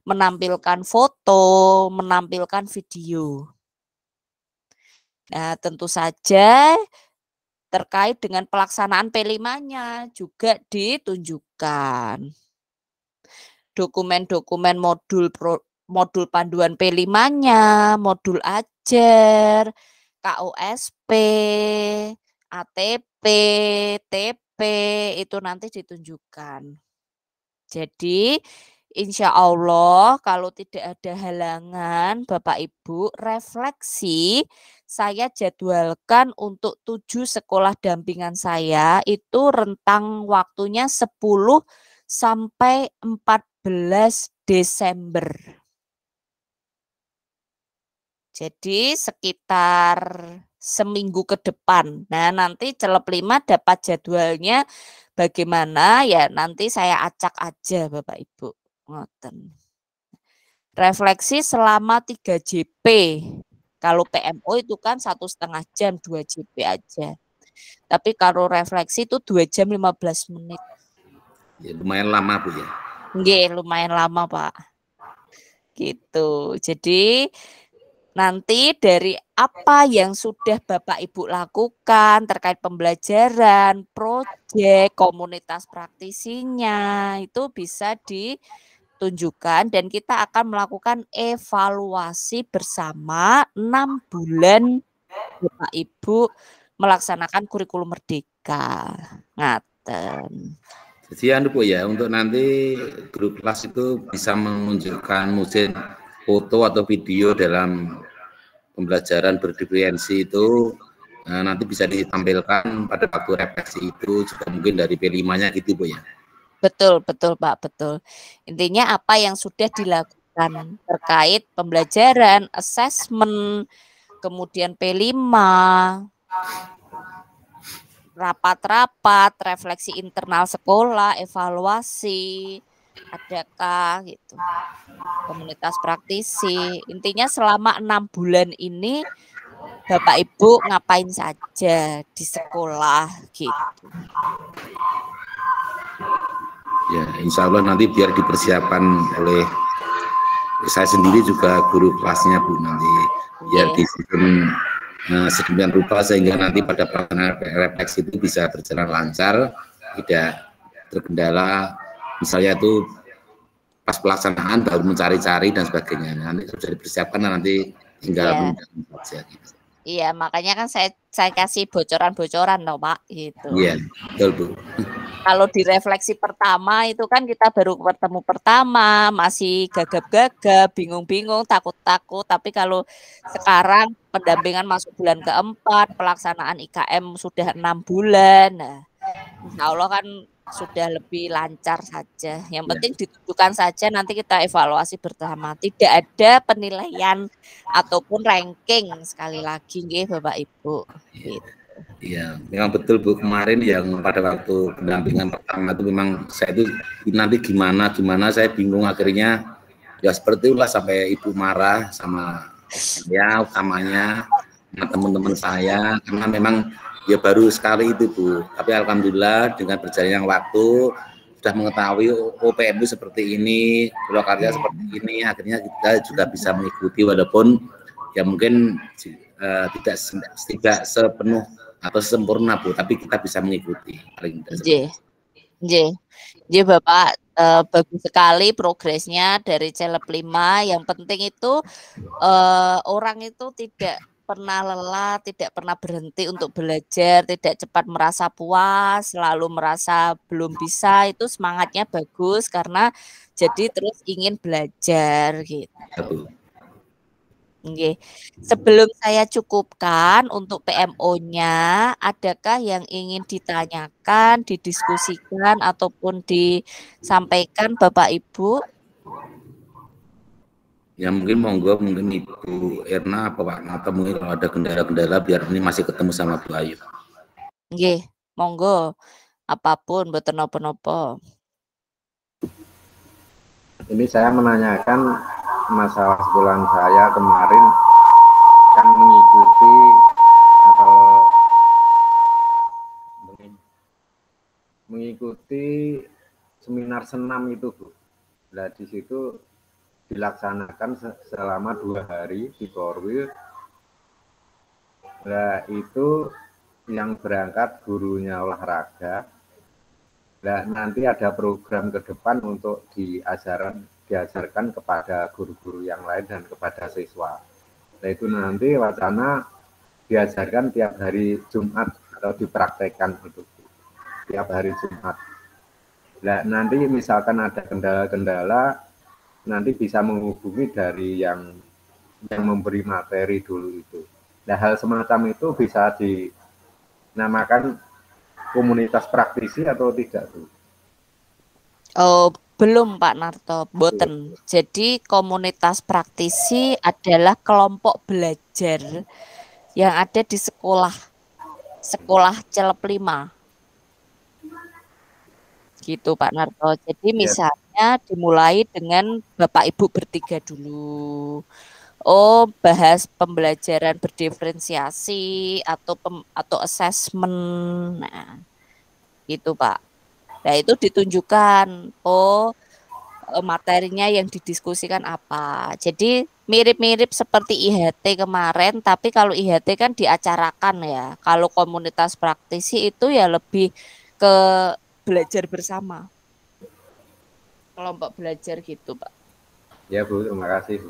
menampilkan foto, menampilkan video. Nah, tentu saja terkait dengan pelaksanaan P5-nya juga ditunjukkan. Dokumen-dokumen modul pro, modul panduan P5-nya, modul ajar, e KOSP, ATP, TP itu nanti ditunjukkan. Jadi Insya Allah kalau tidak ada halangan Bapak Ibu refleksi saya jadwalkan untuk tujuh sekolah dampingan saya itu rentang waktunya 10 sampai 14 Desember. Jadi sekitar seminggu ke depan. Nah, nanti celep lima dapat jadwalnya bagaimana ya nanti saya acak aja Bapak Ibu. Ngoten. Refleksi selama 3 JP. Kalau PMO itu kan satu setengah jam 2 JP aja. Tapi kalau refleksi itu 2 jam 15 menit. Ya, lumayan lama Bu ya. Nggih, lumayan lama Pak. Gitu. Jadi nanti dari apa yang sudah Bapak Ibu lakukan terkait pembelajaran, proyek, komunitas praktisinya itu bisa di tunjukkan dan kita akan melakukan evaluasi bersama enam bulan Bapak Ibu melaksanakan kurikulum merdeka. Ngaten. Jadi anu Bu ya, untuk nanti grup kelas itu bisa menunjukkan musim foto atau video dalam pembelajaran berdiferensi itu eh, nanti bisa ditampilkan pada waktu refleksi itu juga mungkin dari P5-nya gitu Bu ya. Betul, betul Pak, betul. Intinya apa yang sudah dilakukan terkait pembelajaran, asesmen, kemudian P5, rapat-rapat, refleksi internal sekolah, evaluasi, adakah gitu, komunitas praktisi. Intinya selama enam bulan ini Bapak Ibu ngapain saja di sekolah gitu ya insya Allah nanti biar dipersiapkan oleh saya sendiri juga guru kelasnya Bu nanti biar okay. disusun uh, sedemikian rupa sehingga nanti pada pelaksanaan refleks itu bisa berjalan lancar tidak terkendala misalnya itu pas pelaksanaan baru mencari-cari dan sebagainya nanti sudah dipersiapkan dan nanti tinggal yeah. Iya. saja gitu. Iya, makanya kan saya saya kasih bocoran-bocoran loh, Pak, gitu. Iya, betul, Bu kalau di refleksi pertama itu kan kita baru bertemu pertama, masih gagap-gagap, bingung-bingung, takut-takut. Tapi kalau sekarang pendampingan masuk bulan keempat, pelaksanaan IKM sudah enam bulan. Nah, insya Allah kan sudah lebih lancar saja. Yang iya. penting ditujukan saja nanti kita evaluasi bersama. Tidak ada penilaian ataupun ranking sekali lagi nggih Bapak Ibu. Gitu. Iya, memang betul Bu. Kemarin yang pada waktu pendampingan pertama itu memang saya itu nanti gimana gimana saya bingung akhirnya ya seperti itulah sampai ibu marah sama ya utamanya teman-teman saya karena memang ya baru sekali itu Bu. Tapi alhamdulillah dengan berjalannya waktu sudah mengetahui OPM seperti ini, pulau karya seperti ini, akhirnya kita juga bisa mengikuti walaupun ya mungkin uh, tidak tidak sepenuh atau sempurna bu tapi kita bisa mengikuti paling J J J bapak uh, bagus sekali progresnya dari celeb 5 yang penting itu uh, orang itu tidak pernah lelah, tidak pernah berhenti untuk belajar, tidak cepat merasa puas, selalu merasa belum bisa, itu semangatnya bagus karena jadi terus ingin belajar gitu. Iya, Okay. Sebelum saya cukupkan untuk PMO-nya, adakah yang ingin ditanyakan, didiskusikan ataupun disampaikan Bapak Ibu? Ya mungkin monggo mungkin Ibu Erna apa Nata mungkin kalau ada kendala-kendala biar ini masih ketemu sama Bu Ayu. Nggih, monggo. Apapun buat nopo-nopo. Ini saya menanyakan masalah sebulan saya kemarin kan mengikuti atau mengikuti seminar senam itu bu. Nah di situ dilaksanakan selama dua hari di Korwil. Nah itu yang berangkat gurunya olahraga. Nah nanti ada program ke depan untuk di ajaran diajarkan kepada guru-guru yang lain dan kepada siswa. Nah itu nanti wacana diajarkan tiap hari Jumat atau dipraktekkan untuk tiap hari Jumat. Nah, nanti misalkan ada kendala-kendala, nanti bisa menghubungi dari yang yang memberi materi dulu itu. Nah, hal semacam itu bisa dinamakan komunitas praktisi atau tidak tuh? Oh, belum Pak Narto, boten. Iya. Jadi komunitas praktisi adalah kelompok belajar yang ada di sekolah sekolah celep Lima, Gitu Pak Narto. Jadi iya. misalnya dimulai dengan Bapak Ibu bertiga dulu. Oh, bahas pembelajaran berdiferensiasi atau pem, atau assessment. Nah, gitu Pak. Nah itu ditunjukkan oh eh, materinya yang didiskusikan apa. Jadi mirip-mirip seperti IHT kemarin, tapi kalau IHT kan diacarakan ya. Kalau komunitas praktisi itu ya lebih ke belajar bersama. Kelompok belajar gitu, Pak. Ya, Bu, terima kasih, Bu.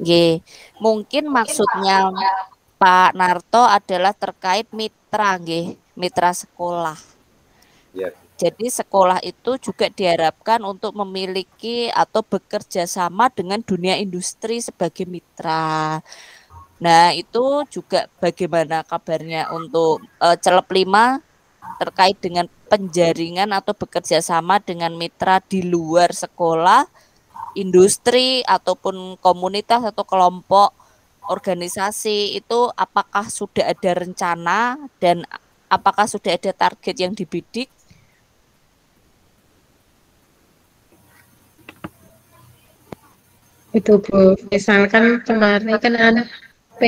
Ye. Mungkin, maksudnya Pak, Narto adalah terkait mitra nggih, mitra sekolah. Ya. Jadi sekolah itu juga diharapkan untuk memiliki atau bekerja sama dengan dunia industri sebagai mitra. Nah, itu juga bagaimana kabarnya untuk uh, eh, celep 5 terkait dengan penjaringan atau bekerja sama dengan mitra di luar sekolah, industri ataupun komunitas atau kelompok organisasi itu apakah sudah ada rencana dan apakah sudah ada target yang dibidik itu Bu misalkan kemarin kan ada p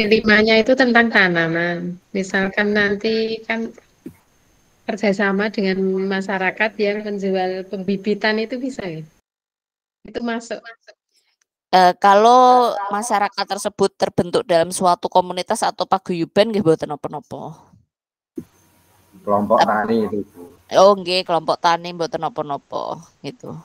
nya itu tentang tanaman misalkan nanti kan kerjasama dengan masyarakat yang menjual pembibitan itu bisa ya? itu masuk uh, kalau masyarakat tersebut terbentuk dalam suatu komunitas atau paguyuban gak buat nopo-nopo kelompok tani itu oh enggak, kelompok tani buat nopo-nopo gitu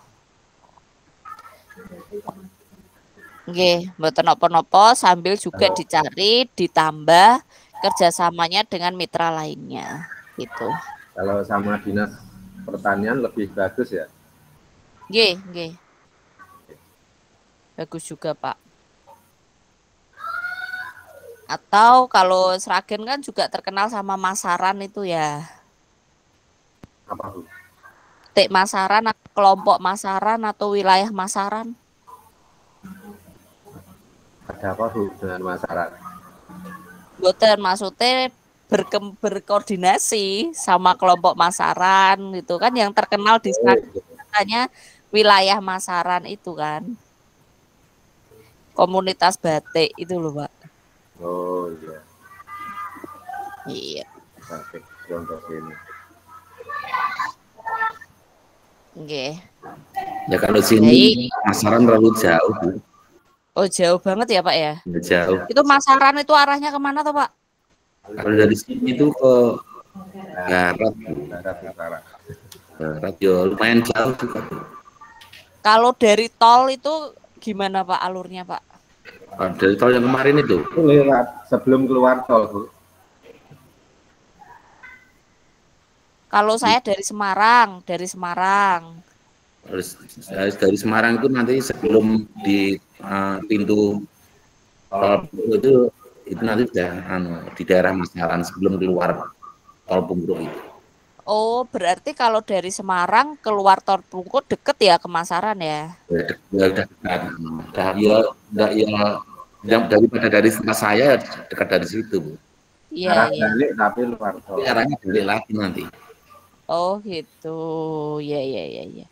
Oke, mboten nopo-nopo sambil juga dicari ditambah kerjasamanya dengan mitra lainnya gitu. Kalau sama dinas pertanian lebih bagus ya? Oke, oke. Bagus juga, Pak. Atau kalau Sragen kan juga terkenal sama masaran itu ya. Apa Bu? Tek masaran, kelompok masaran atau wilayah masaran dapahu dengan masyarakat Boten maksudnya berkem, berkoordinasi sama kelompok masaran gitu kan yang terkenal di oh, iya. katanya wilayah masaran itu kan komunitas batik itu loh pak oh iya iya batik contoh ini Oke. Okay. Ya kalau sini masaran terlalu jauh. Oh jauh banget ya Pak ya? Jauh. Itu Masaran itu arahnya kemana tuh Pak? Kalau dari sini itu ke Barat, Barat, Barat. Barat ya lumayan jauh. Kalau dari tol itu gimana Pak alurnya Pak? Oh, dari tol yang kemarin itu? Lewat oh, iya, sebelum keluar tol Bu. Kalau saya dari Semarang, dari Semarang. Dari Semarang itu nanti sebelum di Ah, pintu tol Punggung itu itu nanti sudah anu, di daerah Mas Halan sebelum keluar tol Punggung itu. Oh, berarti kalau dari Semarang keluar tol Punggung deket ya ke Masaran ya? Ya, ya dekat. dekat ya, dah ya, yang daripada dari rumah saya dekat dari situ, Bu. Iya. iya. balik tapi luar tol. Arahnya balik lagi nanti. Oh, gitu. Ya, ya, ya, ya.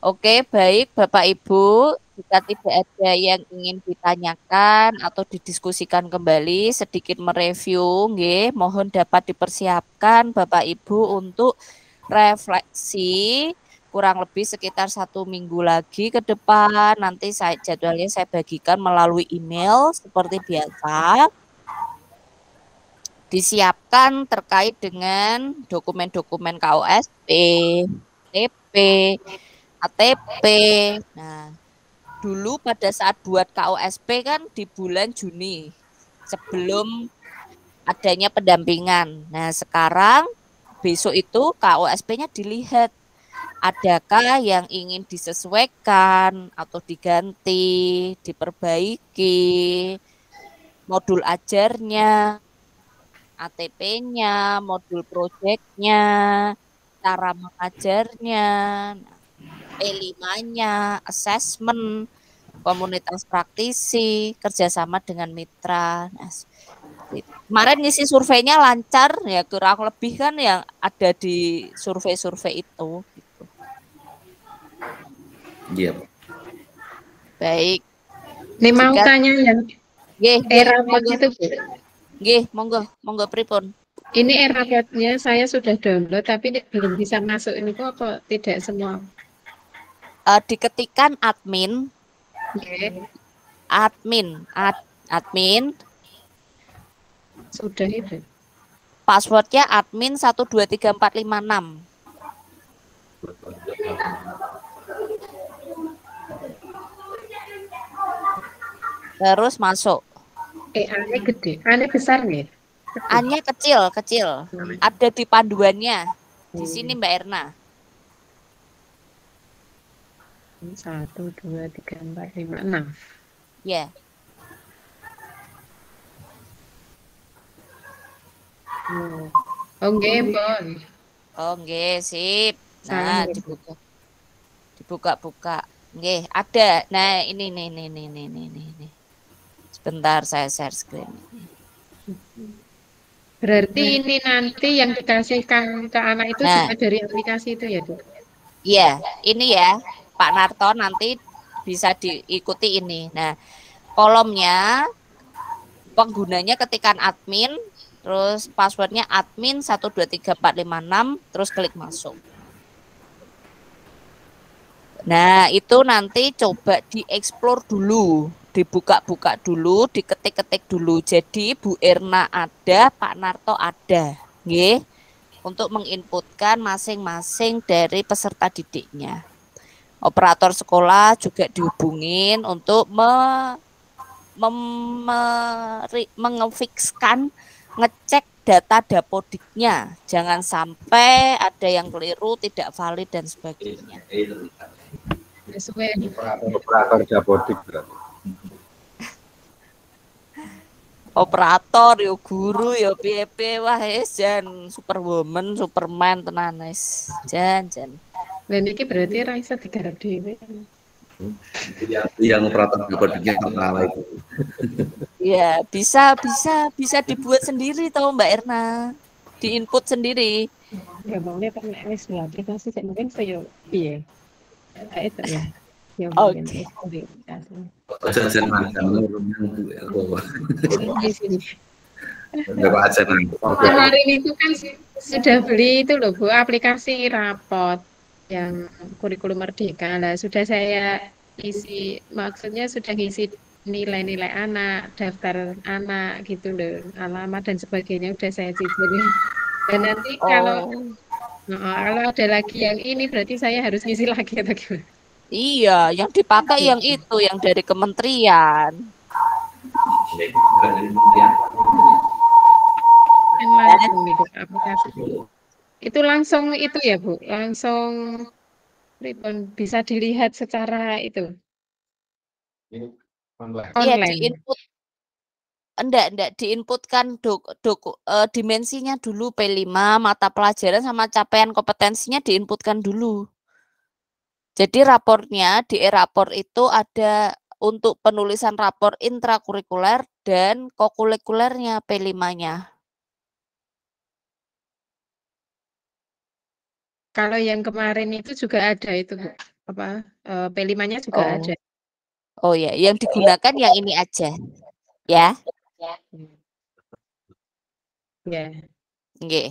Oke, baik Bapak Ibu, jika tidak ada yang ingin ditanyakan atau didiskusikan kembali, sedikit mereview, nge, mohon dapat dipersiapkan Bapak Ibu untuk refleksi kurang lebih sekitar satu minggu lagi ke depan. Nanti saya jadwalnya saya bagikan melalui email seperti biasa. Disiapkan terkait dengan dokumen-dokumen KOSP, TP, ATP. Nah, dulu pada saat buat KOSP kan di bulan Juni sebelum adanya pendampingan. Nah, sekarang besok itu KOSP-nya dilihat adakah yang ingin disesuaikan atau diganti, diperbaiki modul ajarnya, ATP-nya, modul proyeknya, cara mengajarnya, e 5 assessment komunitas praktisi, kerjasama dengan mitra. Nah, kemarin ngisi surveinya lancar ya kurang lebih kan yang ada di survei-survei itu. Gitu. Iya. Yep. Baik. Ini mau Jika... tanya yang Gih, era itu Gih, monggo, monggo pripun. Ini era nya saya sudah download tapi belum bisa masuk ini kok tidak semua. Uh, diketikan admin Okay. Admin, ad, admin. Sudah itu. Passwordnya admin 123456. Terus masuk. Eh, aneh gede, aneh besar nih. Annya kecil, kecil. Hmm. Ada di panduannya. Di hmm. sini Mbak Erna satu dua tiga empat lima enam ya yeah. Hmm. oke okay, bon oke okay, sip nah dibuka dibuka-buka Nggih, ada. Nah, ini nih nih nih nih nih nih. Sebentar saya share screen. Berarti nah. ini nanti yang dikasihkan ke anak itu nah. juga dari aplikasi itu ya, Dok? Iya, ini ya. Pak Narto nanti bisa diikuti ini. Nah, kolomnya penggunanya ketikan admin, terus passwordnya admin 123456, terus klik masuk. Nah, itu nanti coba dieksplor dulu, dibuka-buka dulu, diketik-ketik dulu. Jadi Bu Erna ada, Pak Narto ada, nggih. Untuk menginputkan masing-masing dari peserta didiknya operator sekolah juga dihubungin untuk me, mem, mengefikskan ngecek data dapodiknya jangan sampai ada yang keliru tidak valid dan sebagainya operator dapodik operator yo ya guru yo ya PP wah eh, jan superwoman superman tenanes jen jen lain ini berarti raisa digarap digarap dhewe. yang perata bukan bikin itu. ya bisa bisa bisa dibuat sendiri tahu Mbak Erna. Di input sendiri. Ya boleh pakai wis berarti aplikasi saya mungkin saya iya Itu ya. Ya Oke. Hari iya, iya, iya. itu kan sudah beli itu loh Bu aplikasi rapot yang kurikulum merdeka lah sudah saya isi maksudnya sudah ngisi nilai-nilai anak, daftar anak gitu loh, alamat dan sebagainya udah saya cicipi Dan nanti oh. kalau no, oh, kalau ada lagi yang ini berarti saya harus ngisi lagi atau gimana? Iya, yang dipakai yang itu yang dari kementerian. Terima kasih. Itu langsung itu ya, Bu? Langsung ribbon bisa dilihat secara itu? Online. Iya, di input enggak enggak diinputkan dok, dok, e, dimensinya dulu P5 mata pelajaran sama capaian kompetensinya diinputkan dulu. Jadi rapornya di e-rapor itu ada untuk penulisan rapor intrakurikuler dan kokulikulernya P5-nya. Kalau yang kemarin itu juga ada itu, Bu. Apa, eh, pelimanya P5-nya juga oh. ada. Oh. ya, yang digunakan yang ini aja, ya? Ya, Iya. Nggih.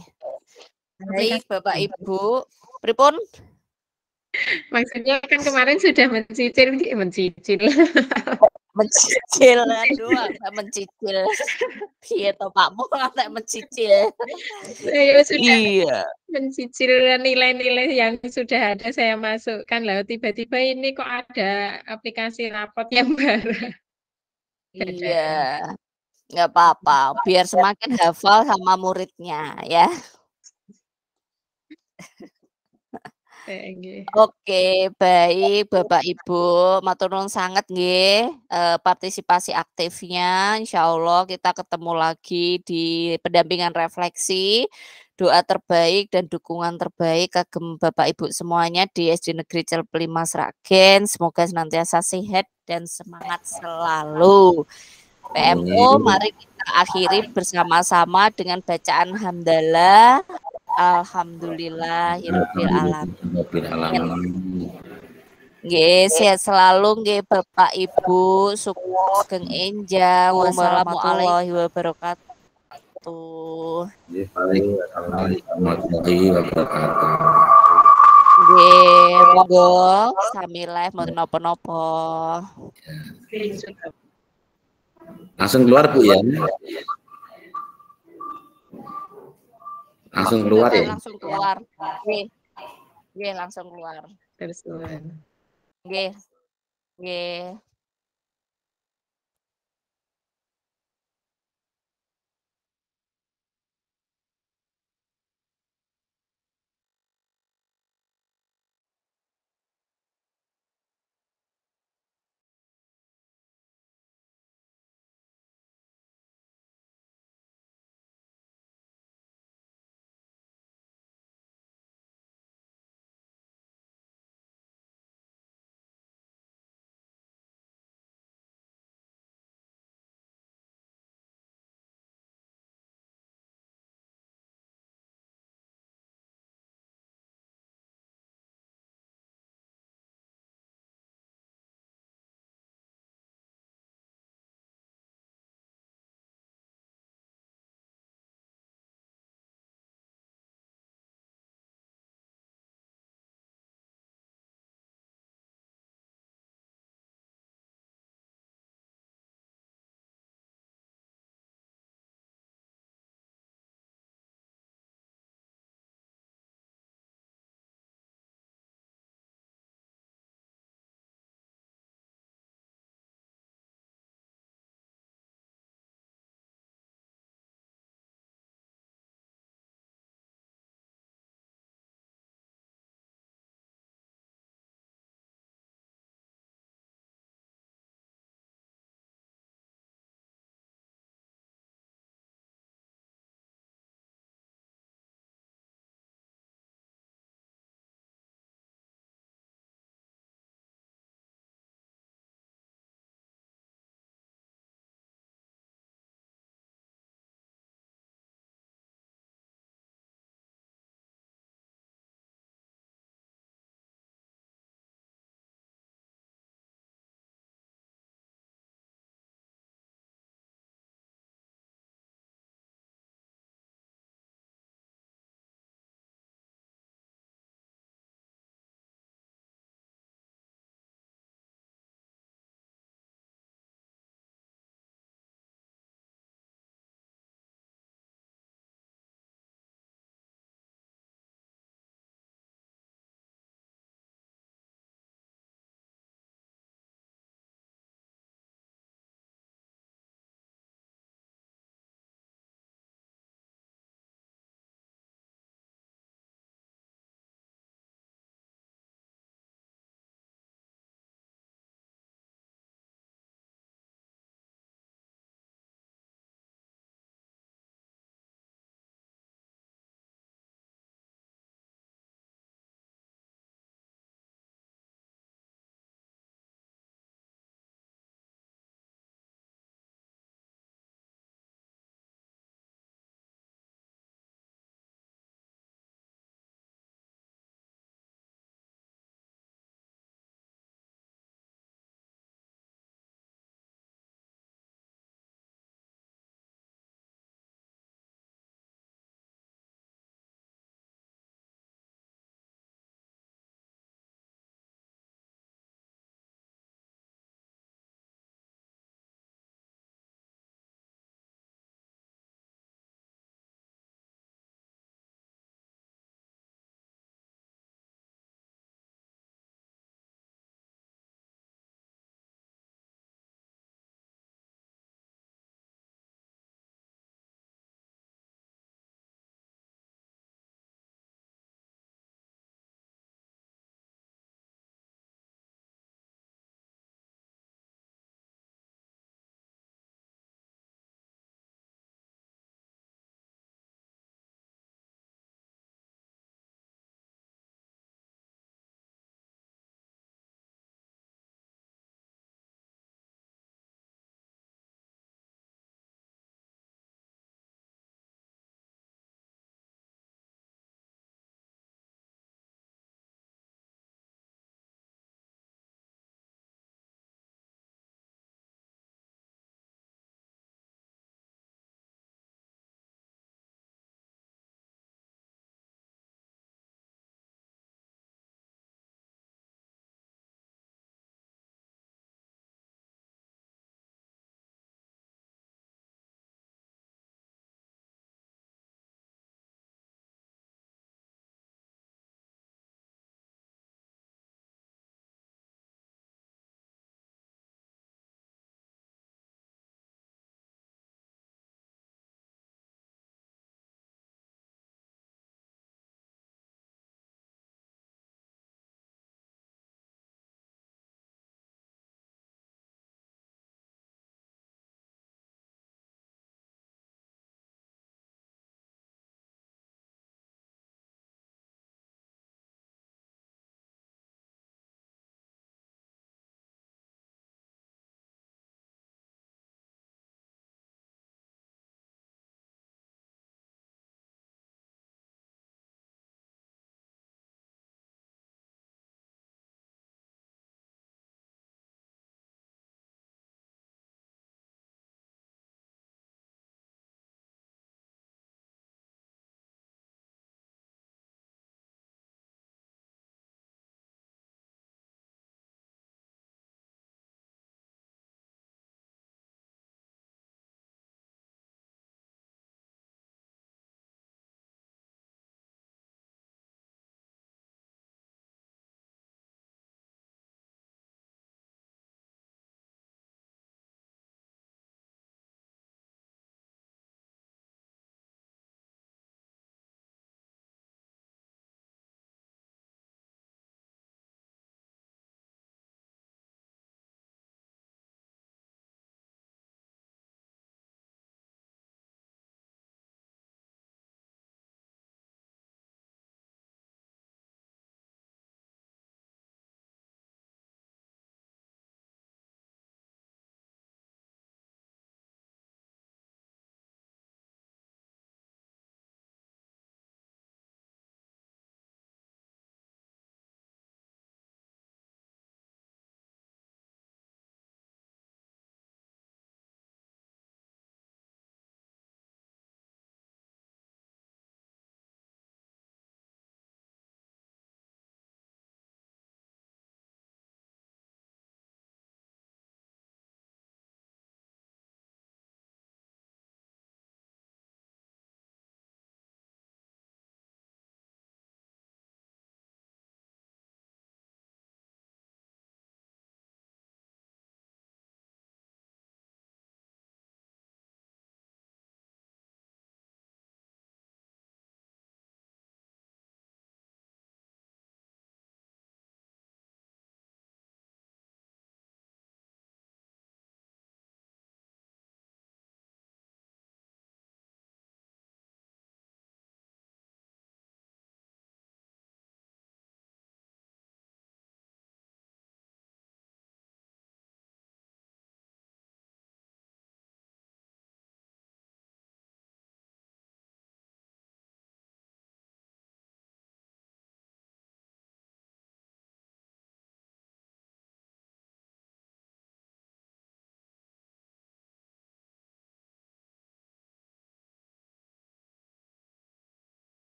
Baik Bapak Ibu, pripun? Maksudnya kan kemarin sudah mencicil, mencicil. mencicil aduh sampai mencicil piye to Pakmu sampai mencicil saya nah, sudah iya mencicil nilai-nilai yang sudah ada saya masukkan lah tiba-tiba ini kok ada aplikasi rapot yang baru iya nggak apa-apa biar semakin hafal sama muridnya ya Oke, okay, baik Bapak Ibu, maturnuwun sangat nggih eh, partisipasi aktifnya. Insya Allah kita ketemu lagi di pendampingan refleksi, doa terbaik dan dukungan terbaik ke Bapak Ibu semuanya di SD Negeri Celplima Sragen. Semoga senantiasa sehat dan semangat selalu. PMO, mari kita akhiri bersama-sama dengan bacaan hamdalah Alhamdulillah hirupil ya alam. Nggih, sehat selalu nggih Bapak Ibu, sukses sugeng enjang. Wassalamualaikum warahmatullahi wabarakatuh. Nggih, warahmatullahi wabarakatuh. Nggih, monggo sami live mau nopo nopo. Langsung keluar Bu ya. langsung keluar ya langsung keluar G G langsung keluar terus keluar G G